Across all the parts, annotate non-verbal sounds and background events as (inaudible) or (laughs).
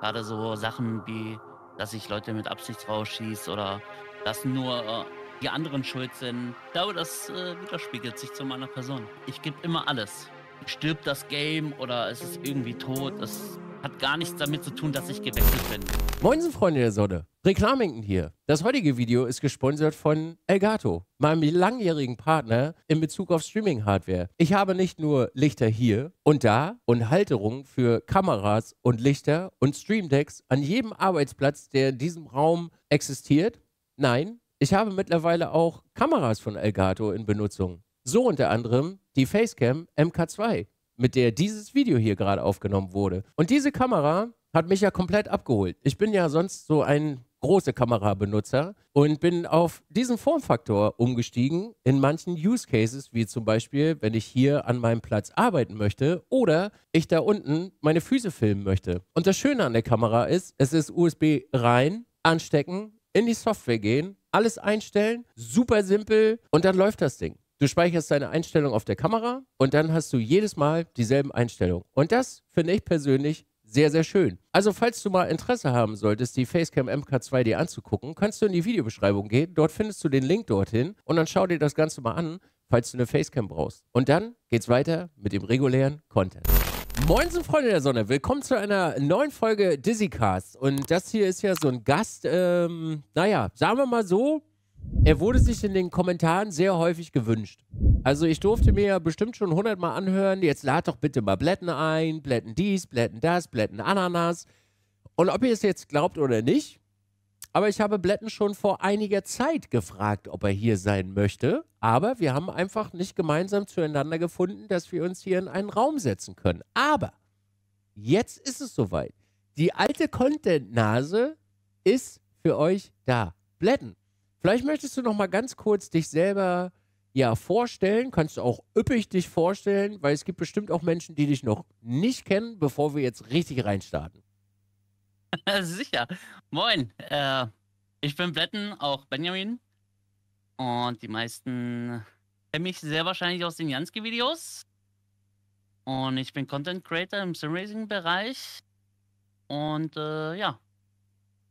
Gerade so Sachen wie, dass ich Leute mit Absicht rausschieße oder dass nur äh, die anderen schuld sind. Ich glaube, das äh, widerspiegelt sich zu meiner Person. Ich gebe immer alles. Stirbt das Game oder ist es irgendwie tot? Es hat gar nichts damit zu tun, dass ich gewechselt bin. Moinsen, Freunde der Sonne. Reklaminken hier. Das heutige Video ist gesponsert von Elgato, meinem langjährigen Partner in Bezug auf Streaming-Hardware. Ich habe nicht nur Lichter hier und da und Halterungen für Kameras und Lichter und Streamdecks an jedem Arbeitsplatz, der in diesem Raum existiert. Nein, ich habe mittlerweile auch Kameras von Elgato in Benutzung. So unter anderem die Facecam MK2 mit der dieses Video hier gerade aufgenommen wurde. Und diese Kamera hat mich ja komplett abgeholt. Ich bin ja sonst so ein großer Kamerabenutzer und bin auf diesen Formfaktor umgestiegen in manchen Use Cases, wie zum Beispiel, wenn ich hier an meinem Platz arbeiten möchte oder ich da unten meine Füße filmen möchte. Und das Schöne an der Kamera ist, es ist USB rein, anstecken, in die Software gehen, alles einstellen, super simpel und dann läuft das Ding. Du speicherst deine Einstellung auf der Kamera und dann hast du jedes Mal dieselben Einstellungen. Und das finde ich persönlich sehr, sehr schön. Also, falls du mal Interesse haben solltest, die Facecam MK2 dir anzugucken, kannst du in die Videobeschreibung gehen. Dort findest du den Link dorthin und dann schau dir das Ganze mal an, falls du eine Facecam brauchst. Und dann geht's weiter mit dem regulären Content. Moinsen, Freunde der Sonne. Willkommen zu einer neuen Folge Dizzycast. Und das hier ist ja so ein Gast, ähm, naja, sagen wir mal so, er wurde sich in den Kommentaren sehr häufig gewünscht. Also ich durfte mir ja bestimmt schon hundertmal anhören, jetzt lad doch bitte mal Blätten ein, Blätten dies, Blätten das, Blätten Ananas. Und ob ihr es jetzt glaubt oder nicht, aber ich habe Blätten schon vor einiger Zeit gefragt, ob er hier sein möchte. Aber wir haben einfach nicht gemeinsam zueinander gefunden, dass wir uns hier in einen Raum setzen können. Aber jetzt ist es soweit. Die alte Content-Nase ist für euch da. Blätten Vielleicht möchtest du noch mal ganz kurz dich selber ja vorstellen, kannst du auch üppig dich vorstellen, weil es gibt bestimmt auch Menschen, die dich noch nicht kennen, bevor wir jetzt richtig reinstarten. (laughs) Sicher. Moin. Äh, ich bin Bletten, auch Benjamin. Und die meisten kennen mich sehr wahrscheinlich aus den Jansky-Videos. Und ich bin Content Creator im Simracing-Bereich. Und äh, ja,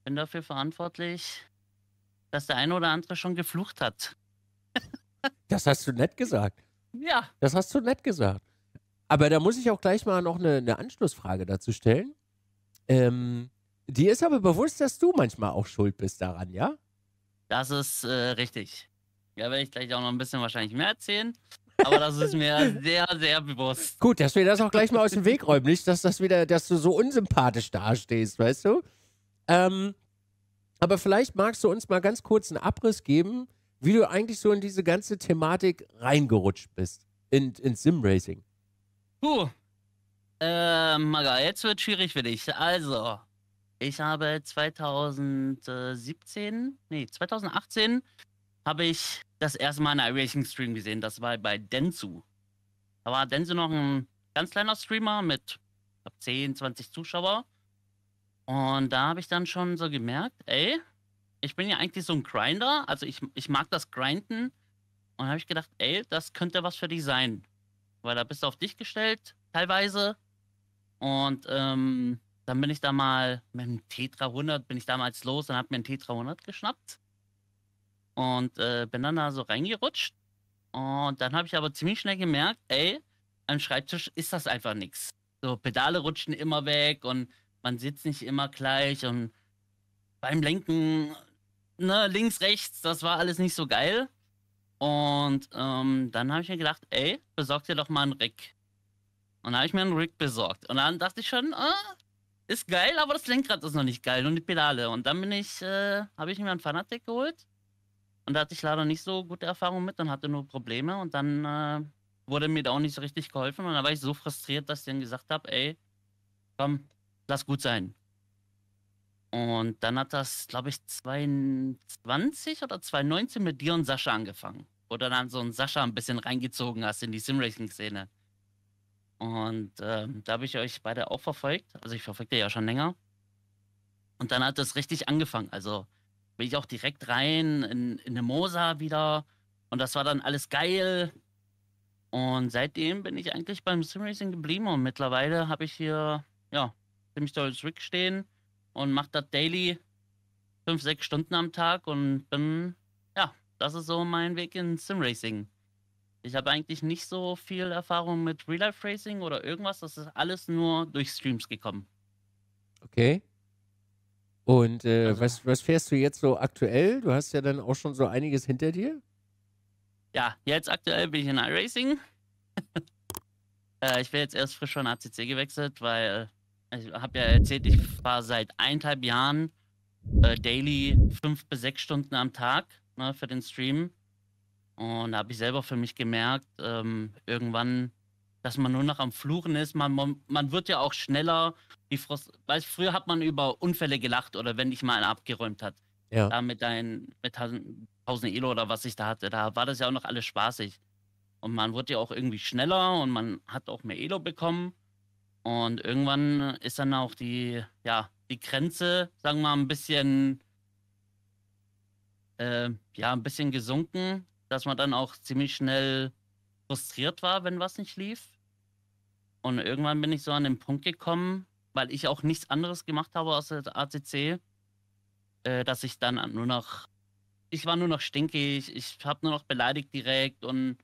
bin dafür verantwortlich, dass der eine oder andere schon geflucht hat. (laughs) das hast du nett gesagt. Ja. Das hast du nett gesagt. Aber da muss ich auch gleich mal noch eine, eine Anschlussfrage dazu stellen. Ähm, dir ist aber bewusst, dass du manchmal auch schuld bist daran, ja? Das ist äh, richtig. Ja, werde ich gleich auch noch ein bisschen wahrscheinlich mehr erzählen. Aber das ist mir (laughs) sehr, sehr bewusst. Gut, dass wir das auch gleich mal aus dem Weg räumen. Nicht, dass das wieder, dass du so unsympathisch dastehst, weißt du? Ähm, aber vielleicht magst du uns mal ganz kurz einen Abriss geben, wie du eigentlich so in diese ganze Thematik reingerutscht bist, in, ins Simracing. Puh. Äh, Maga, jetzt wird schwierig für dich. Also, ich habe 2017, nee, 2018 habe ich das erste Mal einen iRacing Stream gesehen. Das war bei Densu. Da war Densu noch ein ganz kleiner Streamer mit 10, 20 Zuschauer. Und da habe ich dann schon so gemerkt, ey, ich bin ja eigentlich so ein Grinder, also ich, ich mag das Grinden. Und da habe ich gedacht, ey, das könnte was für dich sein. Weil da bist du auf dich gestellt, teilweise. Und ähm, dann bin ich da mal mit dem Tetra 100, bin ich damals los und habe mir einen Tetra 100 geschnappt. Und äh, bin dann da so reingerutscht. Und dann habe ich aber ziemlich schnell gemerkt, ey, am Schreibtisch ist das einfach nichts. So Pedale rutschen immer weg und man sitzt nicht immer gleich und beim Lenken, ne, links, rechts, das war alles nicht so geil. Und ähm, dann habe ich mir gedacht, ey, besorg dir doch mal einen Rick. Und dann habe ich mir einen Rick besorgt. Und dann dachte ich schon, ah, ist geil, aber das Lenkrad ist noch nicht geil und die Pedale. Und dann bin ich, äh, habe ich mir einen Fanatec geholt. Und da hatte ich leider nicht so gute Erfahrungen mit und hatte nur Probleme. Und dann äh, wurde mir da auch nicht so richtig geholfen. Und da war ich so frustriert, dass ich dann gesagt habe, ey, komm, lass gut sein. Und dann hat das, glaube ich, 22 oder 2019 mit dir und Sascha angefangen. Wo du dann so ein Sascha ein bisschen reingezogen hast in die Simracing-Szene. Und ähm, da habe ich euch beide auch verfolgt. Also ich verfolgte ja schon länger. Und dann hat das richtig angefangen. Also bin ich auch direkt rein in, in eine Mosa wieder. Und das war dann alles geil. Und seitdem bin ich eigentlich beim Simracing geblieben. Und mittlerweile habe ich hier, ja, ziemlich doll zurückstehen und mache das daily fünf, sechs Stunden am Tag und bin, ja, das ist so mein Weg in Simracing. Ich habe eigentlich nicht so viel Erfahrung mit Real-Life-Racing oder irgendwas. Das ist alles nur durch Streams gekommen. Okay. Und äh, also, was, was fährst du jetzt so aktuell? Du hast ja dann auch schon so einiges hinter dir. Ja, jetzt aktuell bin ich in iRacing. (laughs) äh, ich bin jetzt erst frisch von ACC gewechselt, weil also, ich habe ja erzählt, ich war seit eineinhalb Jahren äh, daily fünf bis sechs Stunden am Tag ne, für den Stream. Und da habe ich selber für mich gemerkt, ähm, irgendwann, dass man nur noch am Fluchen ist. Man, man, man wird ja auch schneller. Die Frust weißt, früher hat man über Unfälle gelacht oder wenn ich mal einer abgeräumt hat. Ja. Da mit, dein, mit 1000 Elo oder was ich da hatte, da war das ja auch noch alles spaßig. Und man wurde ja auch irgendwie schneller und man hat auch mehr Elo bekommen. Und irgendwann ist dann auch die, ja, die Grenze, sagen wir mal, ein bisschen, äh, ja, ein bisschen gesunken, dass man dann auch ziemlich schnell frustriert war, wenn was nicht lief. Und irgendwann bin ich so an den Punkt gekommen, weil ich auch nichts anderes gemacht habe aus der ACC, äh, dass ich dann nur noch, ich war nur noch stinkig, ich habe nur noch beleidigt direkt und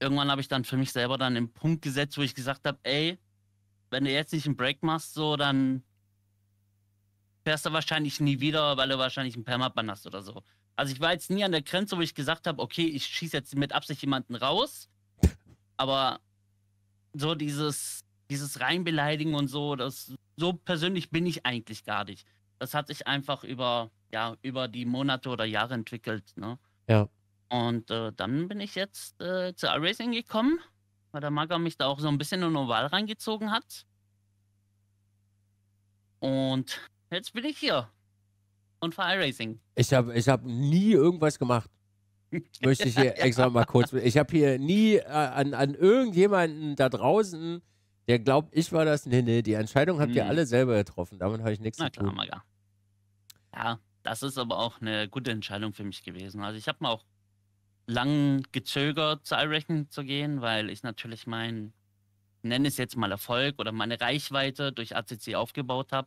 irgendwann habe ich dann für mich selber dann den Punkt gesetzt, wo ich gesagt habe, ey, wenn du jetzt nicht einen Break machst, so, dann fährst du wahrscheinlich nie wieder, weil du wahrscheinlich einen Permaban hast oder so. Also ich war jetzt nie an der Grenze, wo ich gesagt habe, okay, ich schieße jetzt mit Absicht jemanden raus, aber so dieses, dieses reinbeleidigen und so, das, so persönlich bin ich eigentlich gar nicht. Das hat sich einfach über, ja, über die Monate oder Jahre entwickelt, ne? Ja. Und äh, dann bin ich jetzt äh, zu iRacing gekommen, weil der Maga mich da auch so ein bisschen in den Wahl reingezogen hat. Und jetzt bin ich hier und fahre iRacing. Ich habe ich hab nie irgendwas gemacht. (laughs) Möchte ich hier extra mal kurz. Ich habe hier nie äh, an, an irgendjemanden da draußen, der glaubt, ich war das. Nee, nee, die Entscheidung habt ihr mhm. alle selber getroffen. Damit habe ich nichts Na, zu tun. Klar, Maga. Ja, das ist aber auch eine gute Entscheidung für mich gewesen. Also ich habe mir auch lang gezögert zu iRacing zu gehen, weil ich natürlich meinen, nenne es jetzt mal Erfolg oder meine Reichweite durch ACC aufgebaut habe.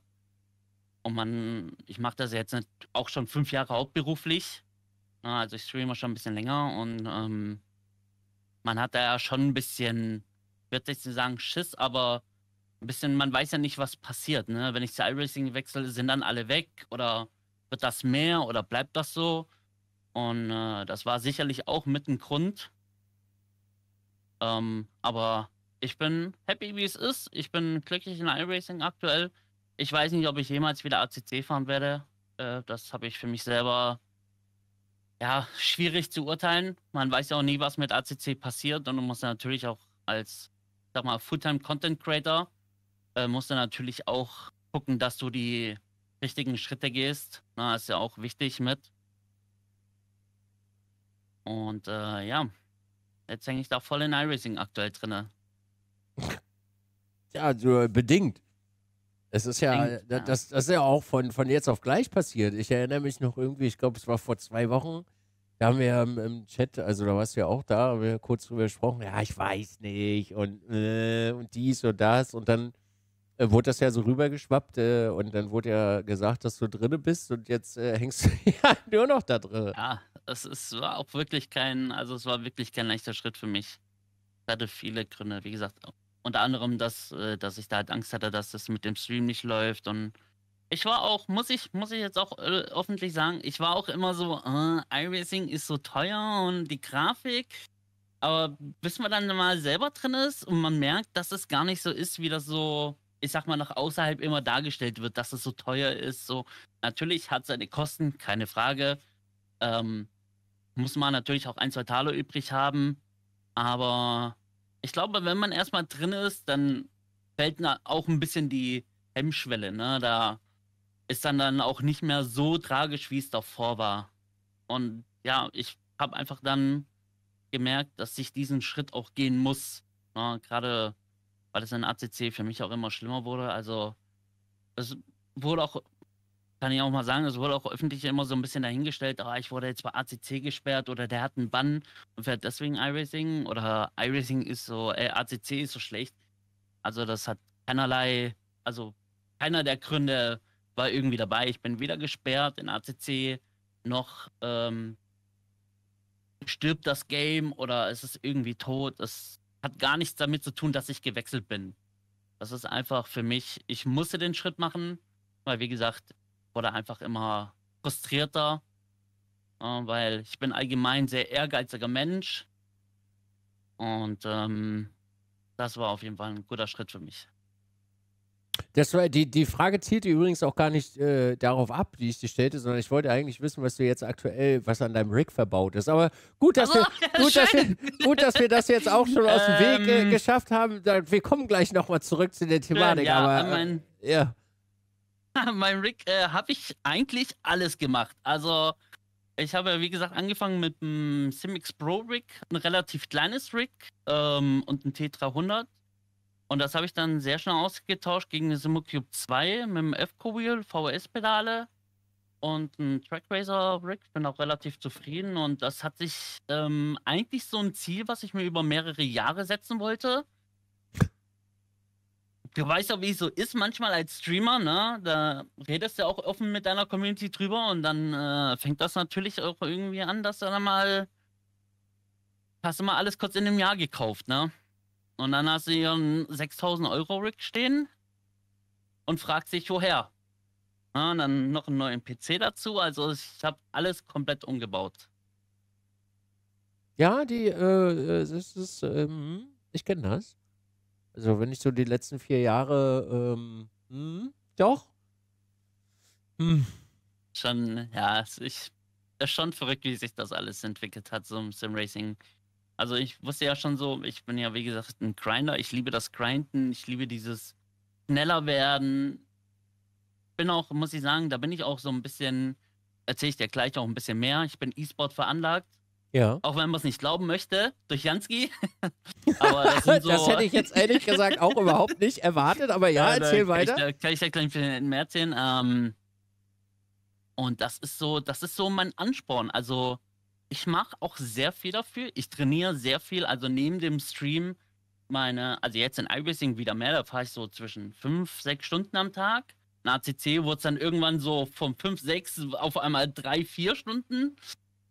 Und man, ich mache das jetzt auch schon fünf Jahre hauptberuflich. Also ich streame schon ein bisschen länger und ähm, man hat da ja schon ein bisschen, wird jetzt nicht sagen Schiss, aber ein bisschen, man weiß ja nicht, was passiert. Ne? Wenn ich zu iRacing wechsle, sind dann alle weg oder wird das mehr oder bleibt das so? Und äh, das war sicherlich auch mit ein Grund. Ähm, aber ich bin happy, wie es ist. Ich bin glücklich in iRacing aktuell. Ich weiß nicht, ob ich jemals wieder ACC fahren werde. Äh, das habe ich für mich selber ja, schwierig zu urteilen. Man weiß ja auch nie, was mit ACC passiert und man muss natürlich auch als, sag mal, Fulltime Content Creator, äh, musst du natürlich auch gucken, dass du die richtigen Schritte gehst. Na, ist ja auch wichtig mit. Und äh, ja, jetzt hänge ich da voll in iRacing aktuell drin. (laughs) Ja, also, bedingt. Es ist ja, bedingt, das, das, das ist ja auch von, von jetzt auf gleich passiert. Ich erinnere mich noch irgendwie, ich glaube, es war vor zwei Wochen, da haben wir im, im Chat, also da warst du ja auch da, haben wir kurz drüber gesprochen, ja, ich weiß nicht und, äh, und dies und das und dann äh, wurde das ja so rübergeschwappt äh, und dann wurde ja gesagt, dass du drinne bist und jetzt äh, hängst du (laughs) ja nur noch da drin. Ja, es, es war auch wirklich kein, also es war wirklich kein leichter Schritt für mich. Ich hatte viele Gründe, wie gesagt, unter anderem, dass, äh, dass ich da halt Angst hatte, dass das mit dem Stream nicht läuft und ich war auch, muss ich, muss ich jetzt auch äh, sagen, ich war auch immer so, äh, iRacing ist so teuer und die Grafik. Aber bis man dann mal selber drin ist und man merkt, dass es gar nicht so ist, wie das so ich sag mal, nach außerhalb immer dargestellt wird, dass es so teuer ist. So, natürlich hat seine Kosten, keine Frage. Ähm, muss man natürlich auch ein, zwei Taler übrig haben. Aber ich glaube, wenn man erstmal drin ist, dann fällt auch ein bisschen die Hemmschwelle. Ne? Da ist dann, dann auch nicht mehr so tragisch, wie es davor war. Und ja, ich habe einfach dann gemerkt, dass ich diesen Schritt auch gehen muss. Ne? Gerade weil es in ACC für mich auch immer schlimmer wurde. Also es wurde auch, kann ich auch mal sagen, es wurde auch öffentlich immer so ein bisschen dahingestellt, ah, ich wurde jetzt bei ACC gesperrt oder der hat einen Bann und fährt deswegen iRacing oder iRacing ist so, äh, ACC ist so schlecht. Also das hat keinerlei, also keiner der Gründe war irgendwie dabei. Ich bin weder gesperrt in ACC noch ähm, stirbt das Game oder ist es irgendwie tot. Es hat gar nichts damit zu tun, dass ich gewechselt bin. Das ist einfach für mich, ich musste den Schritt machen, weil wie gesagt, wurde einfach immer frustrierter, äh, weil ich bin allgemein sehr ehrgeiziger Mensch. Und ähm, das war auf jeden Fall ein guter Schritt für mich. Das war, die, die Frage zielte übrigens auch gar nicht äh, darauf ab, die ich dir stellte, sondern ich wollte eigentlich wissen, was du jetzt aktuell, was an deinem Rig verbaut ist. Aber gut, dass, oh, wir, (laughs) gut, dass, wir, gut dass wir das jetzt auch schon aus dem Weg äh, ähm. geschafft haben. Wir kommen gleich nochmal zurück zu der äh, Thematik. ja, aber, mein, äh, ja. (laughs) mein Rig äh, habe ich eigentlich alles gemacht. Also. Ich habe ja, wie gesagt, angefangen mit einem Simix Pro Rig, ein relativ kleines Rig ähm, und einem Tetra 100 und das habe ich dann sehr schnell ausgetauscht gegen eine Simocube 2 mit dem F-Wheel, co VS-Pedale und ein Track Racer Rig. Bin auch relativ zufrieden. Und das hat sich ähm, eigentlich so ein Ziel, was ich mir über mehrere Jahre setzen wollte. Du weißt ja, wie es so ist manchmal als Streamer, ne? Da redest du ja auch offen mit deiner Community drüber und dann äh, fängt das natürlich auch irgendwie an, dass du dann mal. Hast du mal alles kurz in einem Jahr gekauft, ne? Und dann hast du hier einen 6000 Euro Rig stehen und fragst dich, woher. Ja, dann noch einen neuen PC dazu. Also ich habe alles komplett umgebaut. Ja, die, äh, äh es ist, ähm, ich kenne das. Also wenn ich so die letzten vier Jahre, ähm, hm, doch. Hm. Schon, ja, ich, ist schon verrückt, wie sich das alles entwickelt hat, so im Sim Racing. Also ich wusste ja schon so, ich bin ja wie gesagt ein Grinder, ich liebe das Grinden, ich liebe dieses schneller werden. Bin auch, muss ich sagen, da bin ich auch so ein bisschen, erzähle ich dir gleich auch ein bisschen mehr. Ich bin E-Sport veranlagt. Ja. Auch wenn man es nicht glauben möchte, durch Jansky. (laughs) aber das, so das, hätte ich jetzt ehrlich gesagt auch überhaupt nicht erwartet, aber ja, ja erzähl weiter. Ich, da kann ich ja gleich ein bisschen mehr erzählen. Ähm, und das ist so, das ist so mein Ansporn. Also ich mache auch sehr viel dafür. Ich trainiere sehr viel. Also neben dem Stream meine, also jetzt in iRacing wieder mehr, da fahre ich so zwischen fünf, sechs Stunden am Tag. In ACC wurde es dann irgendwann so von fünf, sechs auf einmal drei, vier Stunden.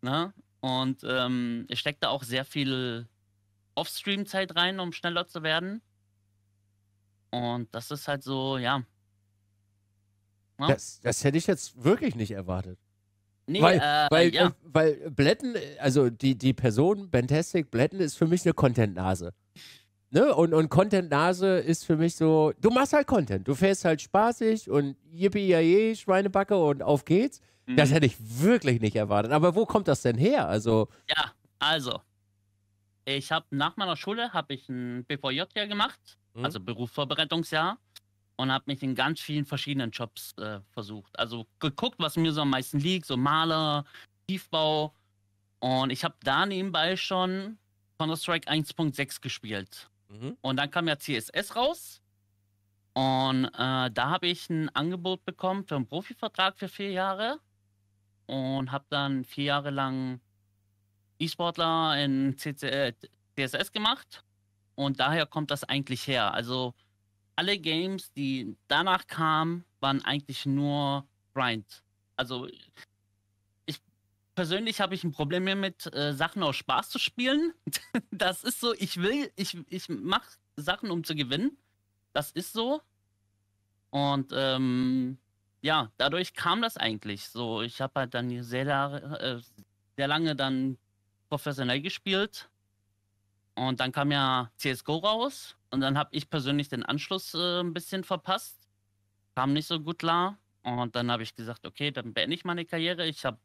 Ne? Und ähm, ich stecke da auch sehr viel Off-Stream-Zeit rein, um schneller zu werden. Und das ist halt so, ja. ja. Das, das hätte ich jetzt wirklich nicht erwartet. Nee, weil, äh, weil, ja. Äh, weil Bletten, äh, also die, die Person, Fantastic Blätten, ist für mich eine Content-Nase. Ne? Und, und Content-Nase ist für mich so, du machst halt Content, du fährst halt spaßig und yippie jaje, Schweinebacke und auf geht's. Mhm. Das hätte ich wirklich nicht erwartet. Aber wo kommt das denn her? Also. Ja, also. Ich habe nach meiner Schule habe ich ein BVJ-Jahr gemacht, mhm. also Berufsvorbereitungsjahr und habe mich in ganz vielen verschiedenen Jobs äh, versucht. Also geguckt, was mir so am meisten liegt, so Maler, Tiefbau. Und ich habe da nebenbei schon Counter-Strike 1.6 gespielt. Mhm. Und dann kam ja CSS raus. Und äh, da habe ich ein Angebot bekommen für einen Profivertrag für vier Jahre. Und habe dann vier Jahre lang E-Sportler in CC, äh, CSS gemacht. Und daher kommt das eigentlich her. Also alle Games, die danach kamen, waren eigentlich nur Grind. Also ich persönlich habe ich ein Problem mit, äh, Sachen aus Spaß zu spielen. (laughs) das ist so, ich will, ich, ich mache Sachen, um zu gewinnen. Das ist so. Und ähm, ja, dadurch kam das eigentlich. So, ich habe halt dann sehr, äh, sehr lange dann professionell gespielt und dann kam ja CSGO raus und dann habe ich persönlich den Anschluss äh, ein bisschen verpasst. Kam nicht so gut klar. Und dann habe ich gesagt, okay, dann beende ich meine Karriere. Ich habe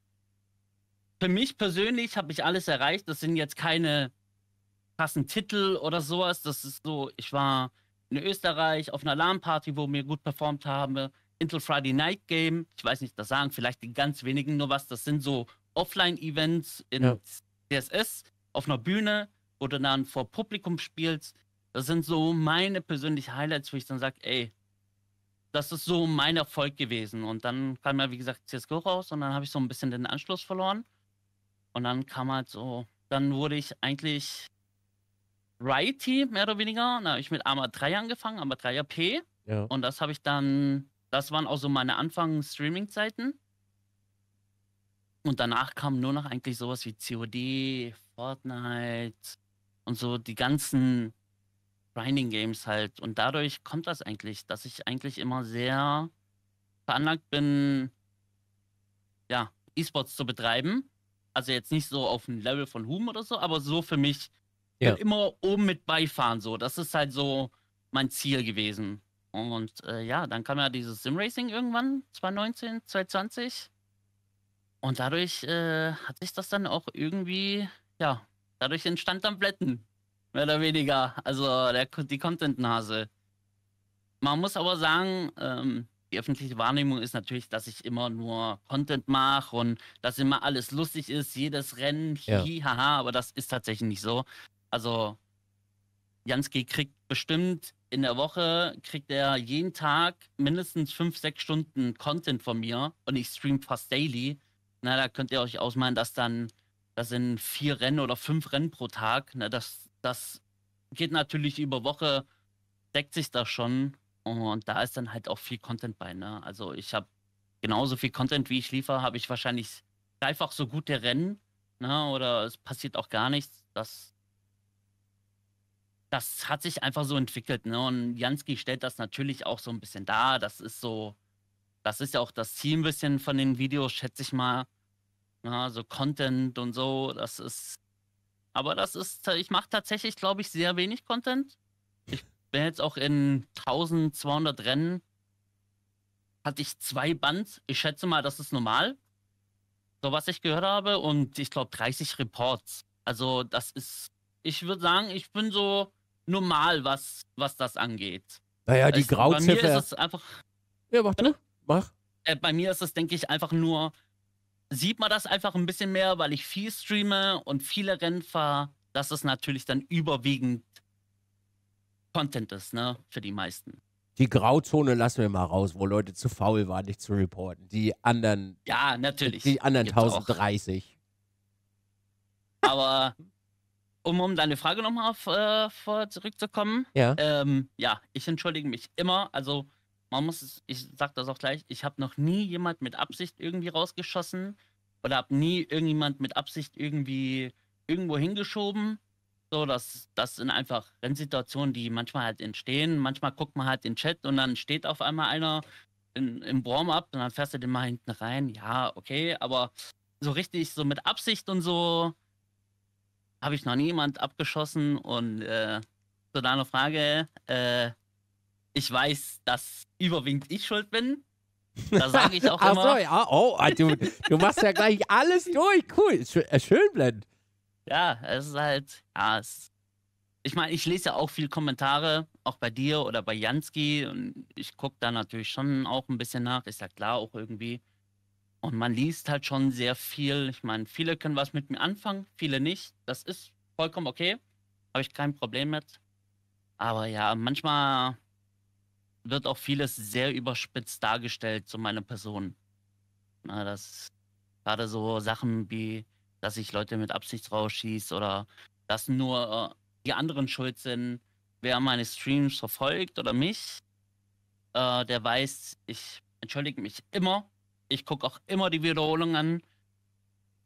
für mich persönlich habe ich alles erreicht. Das sind jetzt keine krassen Titel oder sowas. Das ist so, ich war in Österreich auf einer Alarmparty, wo mir gut performt habe. Intel Friday Night Game, ich weiß nicht, das sagen vielleicht die ganz wenigen nur was. Das sind so Offline-Events in ja. CSS auf einer Bühne oder dann vor Publikum spielst. Das sind so meine persönlichen Highlights, wo ich dann sage, ey, das ist so mein Erfolg gewesen. Und dann kam ja, wie gesagt, CSGO raus und dann habe ich so ein bisschen den Anschluss verloren. Und dann kam halt so, dann wurde ich eigentlich Righty, mehr oder weniger. Dann habe ich mit Arma 3 angefangen, Arma 3 AP. Ja. Und das habe ich dann, das waren auch so meine Anfang-Streaming-Zeiten. Und danach kam nur noch eigentlich sowas wie COD, Fortnite, und so die ganzen Grinding Games halt. Und dadurch kommt das eigentlich, dass ich eigentlich immer sehr veranlagt bin, ja, E-Sports zu betreiben. Also jetzt nicht so auf dem Level von Hum oder so, aber so für mich ja. immer oben mit beifahren. So, das ist halt so mein Ziel gewesen. Und äh, ja, dann kam ja dieses Simracing irgendwann, 2019, 2020. Und dadurch äh, hat sich das dann auch irgendwie, ja, Dadurch entstand dann Blätten. Mehr oder weniger. Also der, die Content-Nase. Man muss aber sagen, ähm, die öffentliche Wahrnehmung ist natürlich, dass ich immer nur Content mache und dass immer alles lustig ist, jedes Rennen, hihi, ja. haha, aber das ist tatsächlich nicht so. Also Jansky kriegt bestimmt in der Woche, kriegt er jeden Tag mindestens fünf, sechs Stunden Content von mir und ich stream fast daily. Na, da könnt ihr euch ausmalen, dass dann das sind vier Rennen oder fünf Rennen pro Tag. Ne, das, das geht natürlich über Woche, deckt sich das schon. Und da ist dann halt auch viel Content bei. Ne? Also ich habe genauso viel Content, wie ich liefere, habe ich wahrscheinlich dreifach so gute Rennen. Ne? Oder es passiert auch gar nichts. Das, das hat sich einfach so entwickelt. Ne? Und Jansky stellt das natürlich auch so ein bisschen dar. Das ist so, das ist ja auch das Ziel ein bisschen von den Videos, schätze ich mal, ja, ne, so Content und so, das ist. Aber das ist, ich mache tatsächlich, glaube ich, sehr wenig Content. Ich bin jetzt auch in 1200 Rennen, hatte ich zwei Bands. Ich schätze mal, das ist normal. So was ich gehört habe. Und ich glaube 30 Reports. Also das ist, ich würde sagen, ich bin so normal, was, was das angeht. Naja, die Grauziffer. Bei mir ist es einfach. Ja, mach du. Mach. Äh, bei mir ist es, denke ich, einfach nur sieht man das einfach ein bisschen mehr, weil ich viel streame und viele Rennen fahre, dass es natürlich dann überwiegend Content ist, ne, für die meisten. Die Grauzone lassen wir mal raus, wo Leute zu faul waren, dich zu reporten. Die anderen. Ja, natürlich. Die anderen Gibt's 1030. Auch. Aber um, um deine Frage nochmal auf, äh, zurückzukommen. Ja. Ähm, ja, ich entschuldige mich immer. Also man muss, ich sag das auch gleich, ich habe noch nie jemand mit Absicht irgendwie rausgeschossen oder habe nie irgendjemand mit Absicht irgendwie irgendwo hingeschoben. So, das, das sind einfach Rennsituationen, die manchmal halt entstehen. Manchmal guckt man halt den Chat und dann steht auf einmal einer in, im Warm-up und dann fährst du den mal hinten rein. Ja, okay, aber so richtig, so mit Absicht und so habe ich noch niemand abgeschossen. Und äh, zu deiner Frage, äh, ich weiß, dass überwiegend ich schuld bin. (laughs) Da sage ich auch immer. Ach So, ja. Oh, ah, du, du machst ja gleich alles durch. Cool. Schön, äh, schön blend. Ja, es ist halt. Ja, es, ich meine, ich lese ja auch viel Kommentare, auch bei dir oder bei Jansky. Und ich gucke da natürlich schon auch ein bisschen nach. Ist ja klar, auch irgendwie. Und man liest halt schon sehr viel. Ich meine, viele können was mit mir anfangen, viele nicht. Das ist vollkommen okay. Habe ich kein Problem mit. Aber ja, manchmal wird auch vieles sehr überspitzt dargestellt zu meiner Person. Na, das gerade so Sachen wie, dass ich Leute mit Absicht rausschieße oder dass nur äh, die anderen schuld sind, wer meine Streams verfolgt oder mich, äh, der weiß, ich entschuldige mich immer. Ich gucke auch immer die Wiederholung an.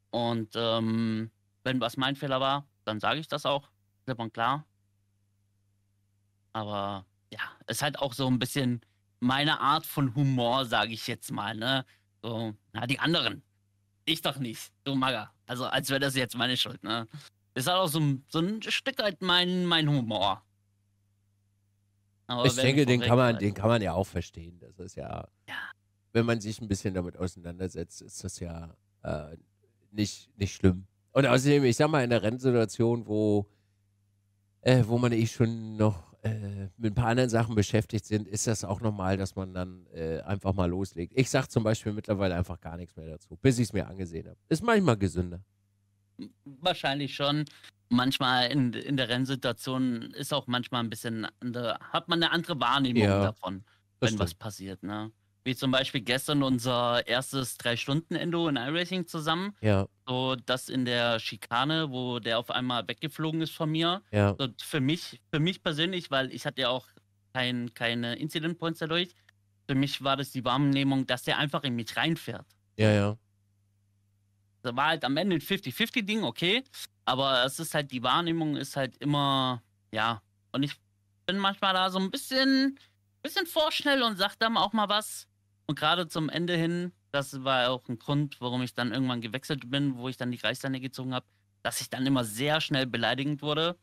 Und ähm, wenn was mein Fehler war, dann sage ich das auch. Klipp und klar. Aber ist halt auch so ein bisschen meine Art von Humor, sage ich jetzt mal, ne? So, na, die anderen. Ich doch nicht, du Maga. Also, als wäre das jetzt meine Schuld, ne? Ist halt auch so, so ein Stück halt mein, mein Humor. Aber ich denke, den kann, man, den kann man ja auch verstehen. Das ist ja, ja, wenn man sich ein bisschen damit auseinandersetzt, ist das ja äh, nicht, nicht schlimm. Und außerdem, ich sag mal, in der Rennsituation, wo, äh, wo man eh schon noch äh, mit ein paar anderen Sachen beschäftigt sind, ist das auch normal, dass man dann äh, einfach mal loslegt. Ich sage zum Beispiel mittlerweile einfach gar nichts mehr dazu, bis ich es mir angesehen habe. Ist manchmal gesünder. Wahrscheinlich schon. Manchmal in, in der Rennsituation ist auch manchmal ein bisschen andere, hat man eine andere Wahrnehmung ja, davon, wenn stimmt. was passiert, ne? wie zum Beispiel gestern unser erstes Drei-Stunden-Endo in iRacing zusammen. Ja. So das in der Schikane, wo der auf einmal weggeflogen ist von mir. Ja. So für mich, für mich persönlich, weil ich hatte ja auch kein, keine Incident Points dadurch. Für mich war das die Wahrnehmung, dass der einfach in mich reinfährt. Ja, ja. Da war halt am Ende ein 50-50-Ding, okay. Aber es ist halt, die Wahrnehmung ist halt immer, ja. Und ich bin manchmal da so ein bisschen, bisschen vorschnell und sag dann auch mal was, und gerade zum Ende hin, das war auch ein Grund, warum ich dann irgendwann gewechselt bin, wo ich dann die Reißleine gezogen habe, dass ich dann immer sehr schnell beleidigend wurde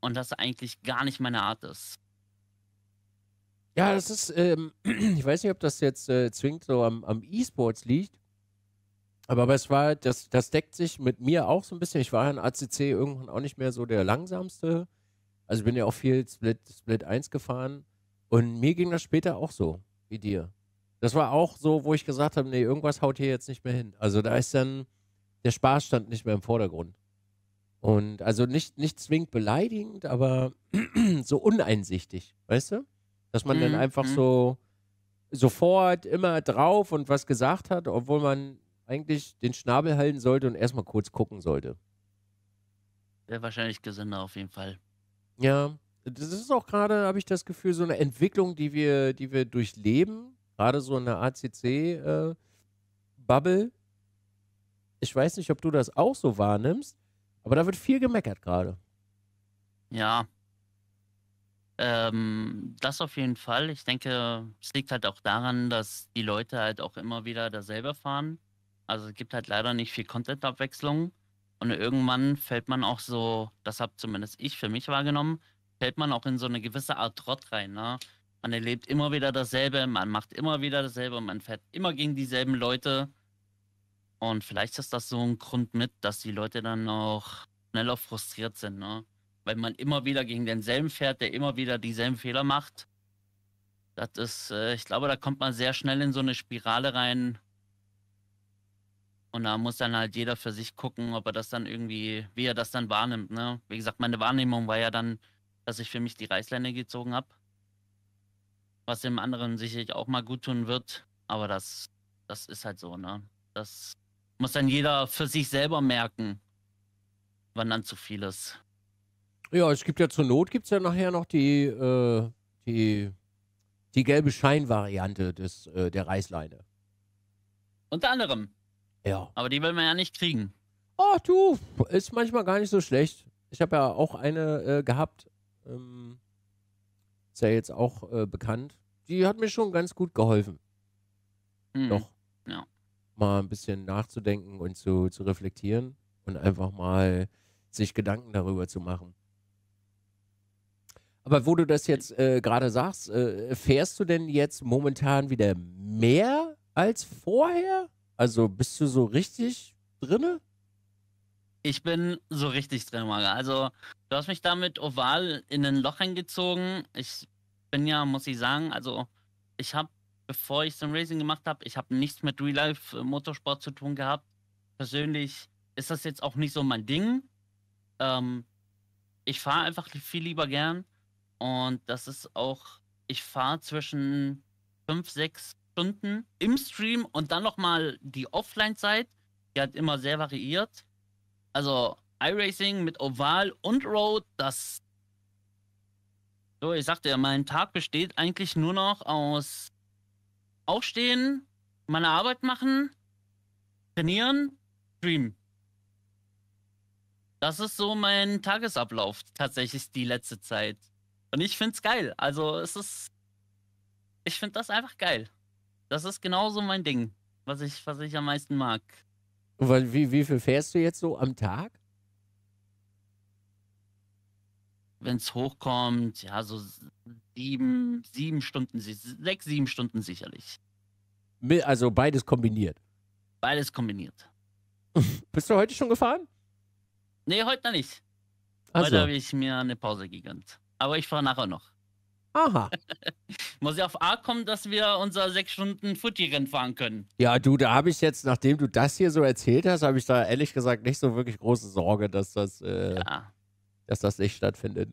und das eigentlich gar nicht meine Art ist. Ja, das ist, ähm, (clears throat) ich weiß nicht, ob das jetzt äh, zwingend so am, am E-Sports liegt, aber, aber es war, das, das deckt sich mit mir auch so ein bisschen. Ich war in ACC irgendwann auch nicht mehr so der langsamste. Also bin ja auch viel Split, Split 1 gefahren. Und mir ging das später auch so wie dir. Das war auch so, wo ich gesagt habe, nee, irgendwas haut hier jetzt nicht mehr hin. Also da ist dann der Spaß stand nicht mehr im Vordergrund. Und also nicht, nicht zwingend beleidigend, aber (clears throat) so uneinsichtig, weißt du? Dass man mhm. dann einfach mhm. so sofort immer drauf und was gesagt hat, obwohl man eigentlich den Schnabel halten sollte und erstmal kurz gucken sollte. Wäre wahrscheinlich gesünder auf jeden Fall. Ja, das ist auch gerade, habe ich das Gefühl, so eine Entwicklung, die wir, die wir durchleben, gerade so in der ACC-Bubble, äh, ich weiß nicht, ob du das auch so wahrnimmst, aber da wird viel gemeckert gerade. Ja. Ähm, das auf jeden Fall. Ich denke, es liegt halt auch daran, dass die Leute halt auch immer wieder dasselbe fahren. Also es gibt halt leider nicht viel Content-Abwechslung. Und irgendwann fällt man auch so, das habe zumindest ich für mich wahrgenommen, fällt man auch in so eine gewisse Art Trott rein. Ne? Man erlebt immer wieder dasselbe, man macht immer wieder dasselbe, man fährt immer gegen dieselben Leute. Und vielleicht ist das so ein Grund mit, dass die Leute dann auch schneller frustriert sind, ne? Weil man immer wieder gegen denselben fährt, der immer wieder dieselben Fehler macht. Das ist, äh, ich glaube, da kommt man sehr schnell in so eine Spirale rein. Und da muss dann halt jeder für sich gucken, ob er das dann irgendwie, wie er das dann wahrnimmt, ne? Wie gesagt, meine Wahrnehmung war ja dann, dass ich für mich die Reißleine gezogen habe was dem anderen sicherlich auch mal gut tun wird. Aber das, das ist halt so, ne? Das muss dann jeder für sich selber merken, wann dann zu viel ist. Ja, es gibt ja zur Not, gibt es ja nachher noch die, äh, die, die gelbe Scheinvariante des, äh, der Reißleine. Unter anderem. Ja. Aber die will man ja nicht kriegen. Ach du, ist manchmal gar nicht so schlecht. Ich habe ja auch eine äh, gehabt. Ähm, ist ja jetzt auch äh, bekannt, die hat mir schon ganz gut geholfen. Mhm. Doch. Ja. Mal ein bisschen nachzudenken und zu, zu reflektieren und einfach mal sich Gedanken darüber zu machen. Aber wo du das jetzt äh, gerade sagst, äh, fährst du denn jetzt momentan wieder mehr als vorher? Also bist du so richtig drinne? Ich bin so richtig drin, Marga. Also, du hast mich damit oval in ein Loch eingezogen. Ich bin ja, muss ich sagen, also, ich habe, bevor ich Sim Racing gemacht habe, ich habe nichts mit Real Life äh, Motorsport zu tun gehabt. Persönlich ist das jetzt auch nicht so mein Ding. Ähm, ich fahre einfach viel lieber gern. Und das ist auch, ich fahre zwischen fünf, sechs Stunden im Stream und dann nochmal die Offline-Zeit. Die hat immer sehr variiert. Also iRacing mit Oval und Road, das. So, ich sagte ja, mein Tag besteht eigentlich nur noch aus Aufstehen, meine Arbeit machen, trainieren, streamen. Das ist so mein Tagesablauf tatsächlich die letzte Zeit. Und ich finde es geil. Also es ist. Ich finde das einfach geil. Das ist genauso mein Ding, was ich, was ich am meisten mag wie, wie viel fährst du jetzt so am Tag? Wenn es hochkommt, ja, so sieben, sieben Stunden, sechs, sieben Stunden sicherlich. Also beides kombiniert. Beides kombiniert. (laughs) Bist du heute schon gefahren? Nee, heute noch nicht. Also. Heute habe ich mir eine Pause gegönnt. Aber ich fahre nachher noch. Aha. (laughs) Muss ja auf A kommen, dass wir unser sechs Stunden Fuji-Rennen fahren können. Ja, du, da habe ich jetzt, nachdem du das hier so erzählt hast, habe ich da ehrlich gesagt nicht so wirklich große Sorge, dass das, äh, ja. dass das nicht stattfindet.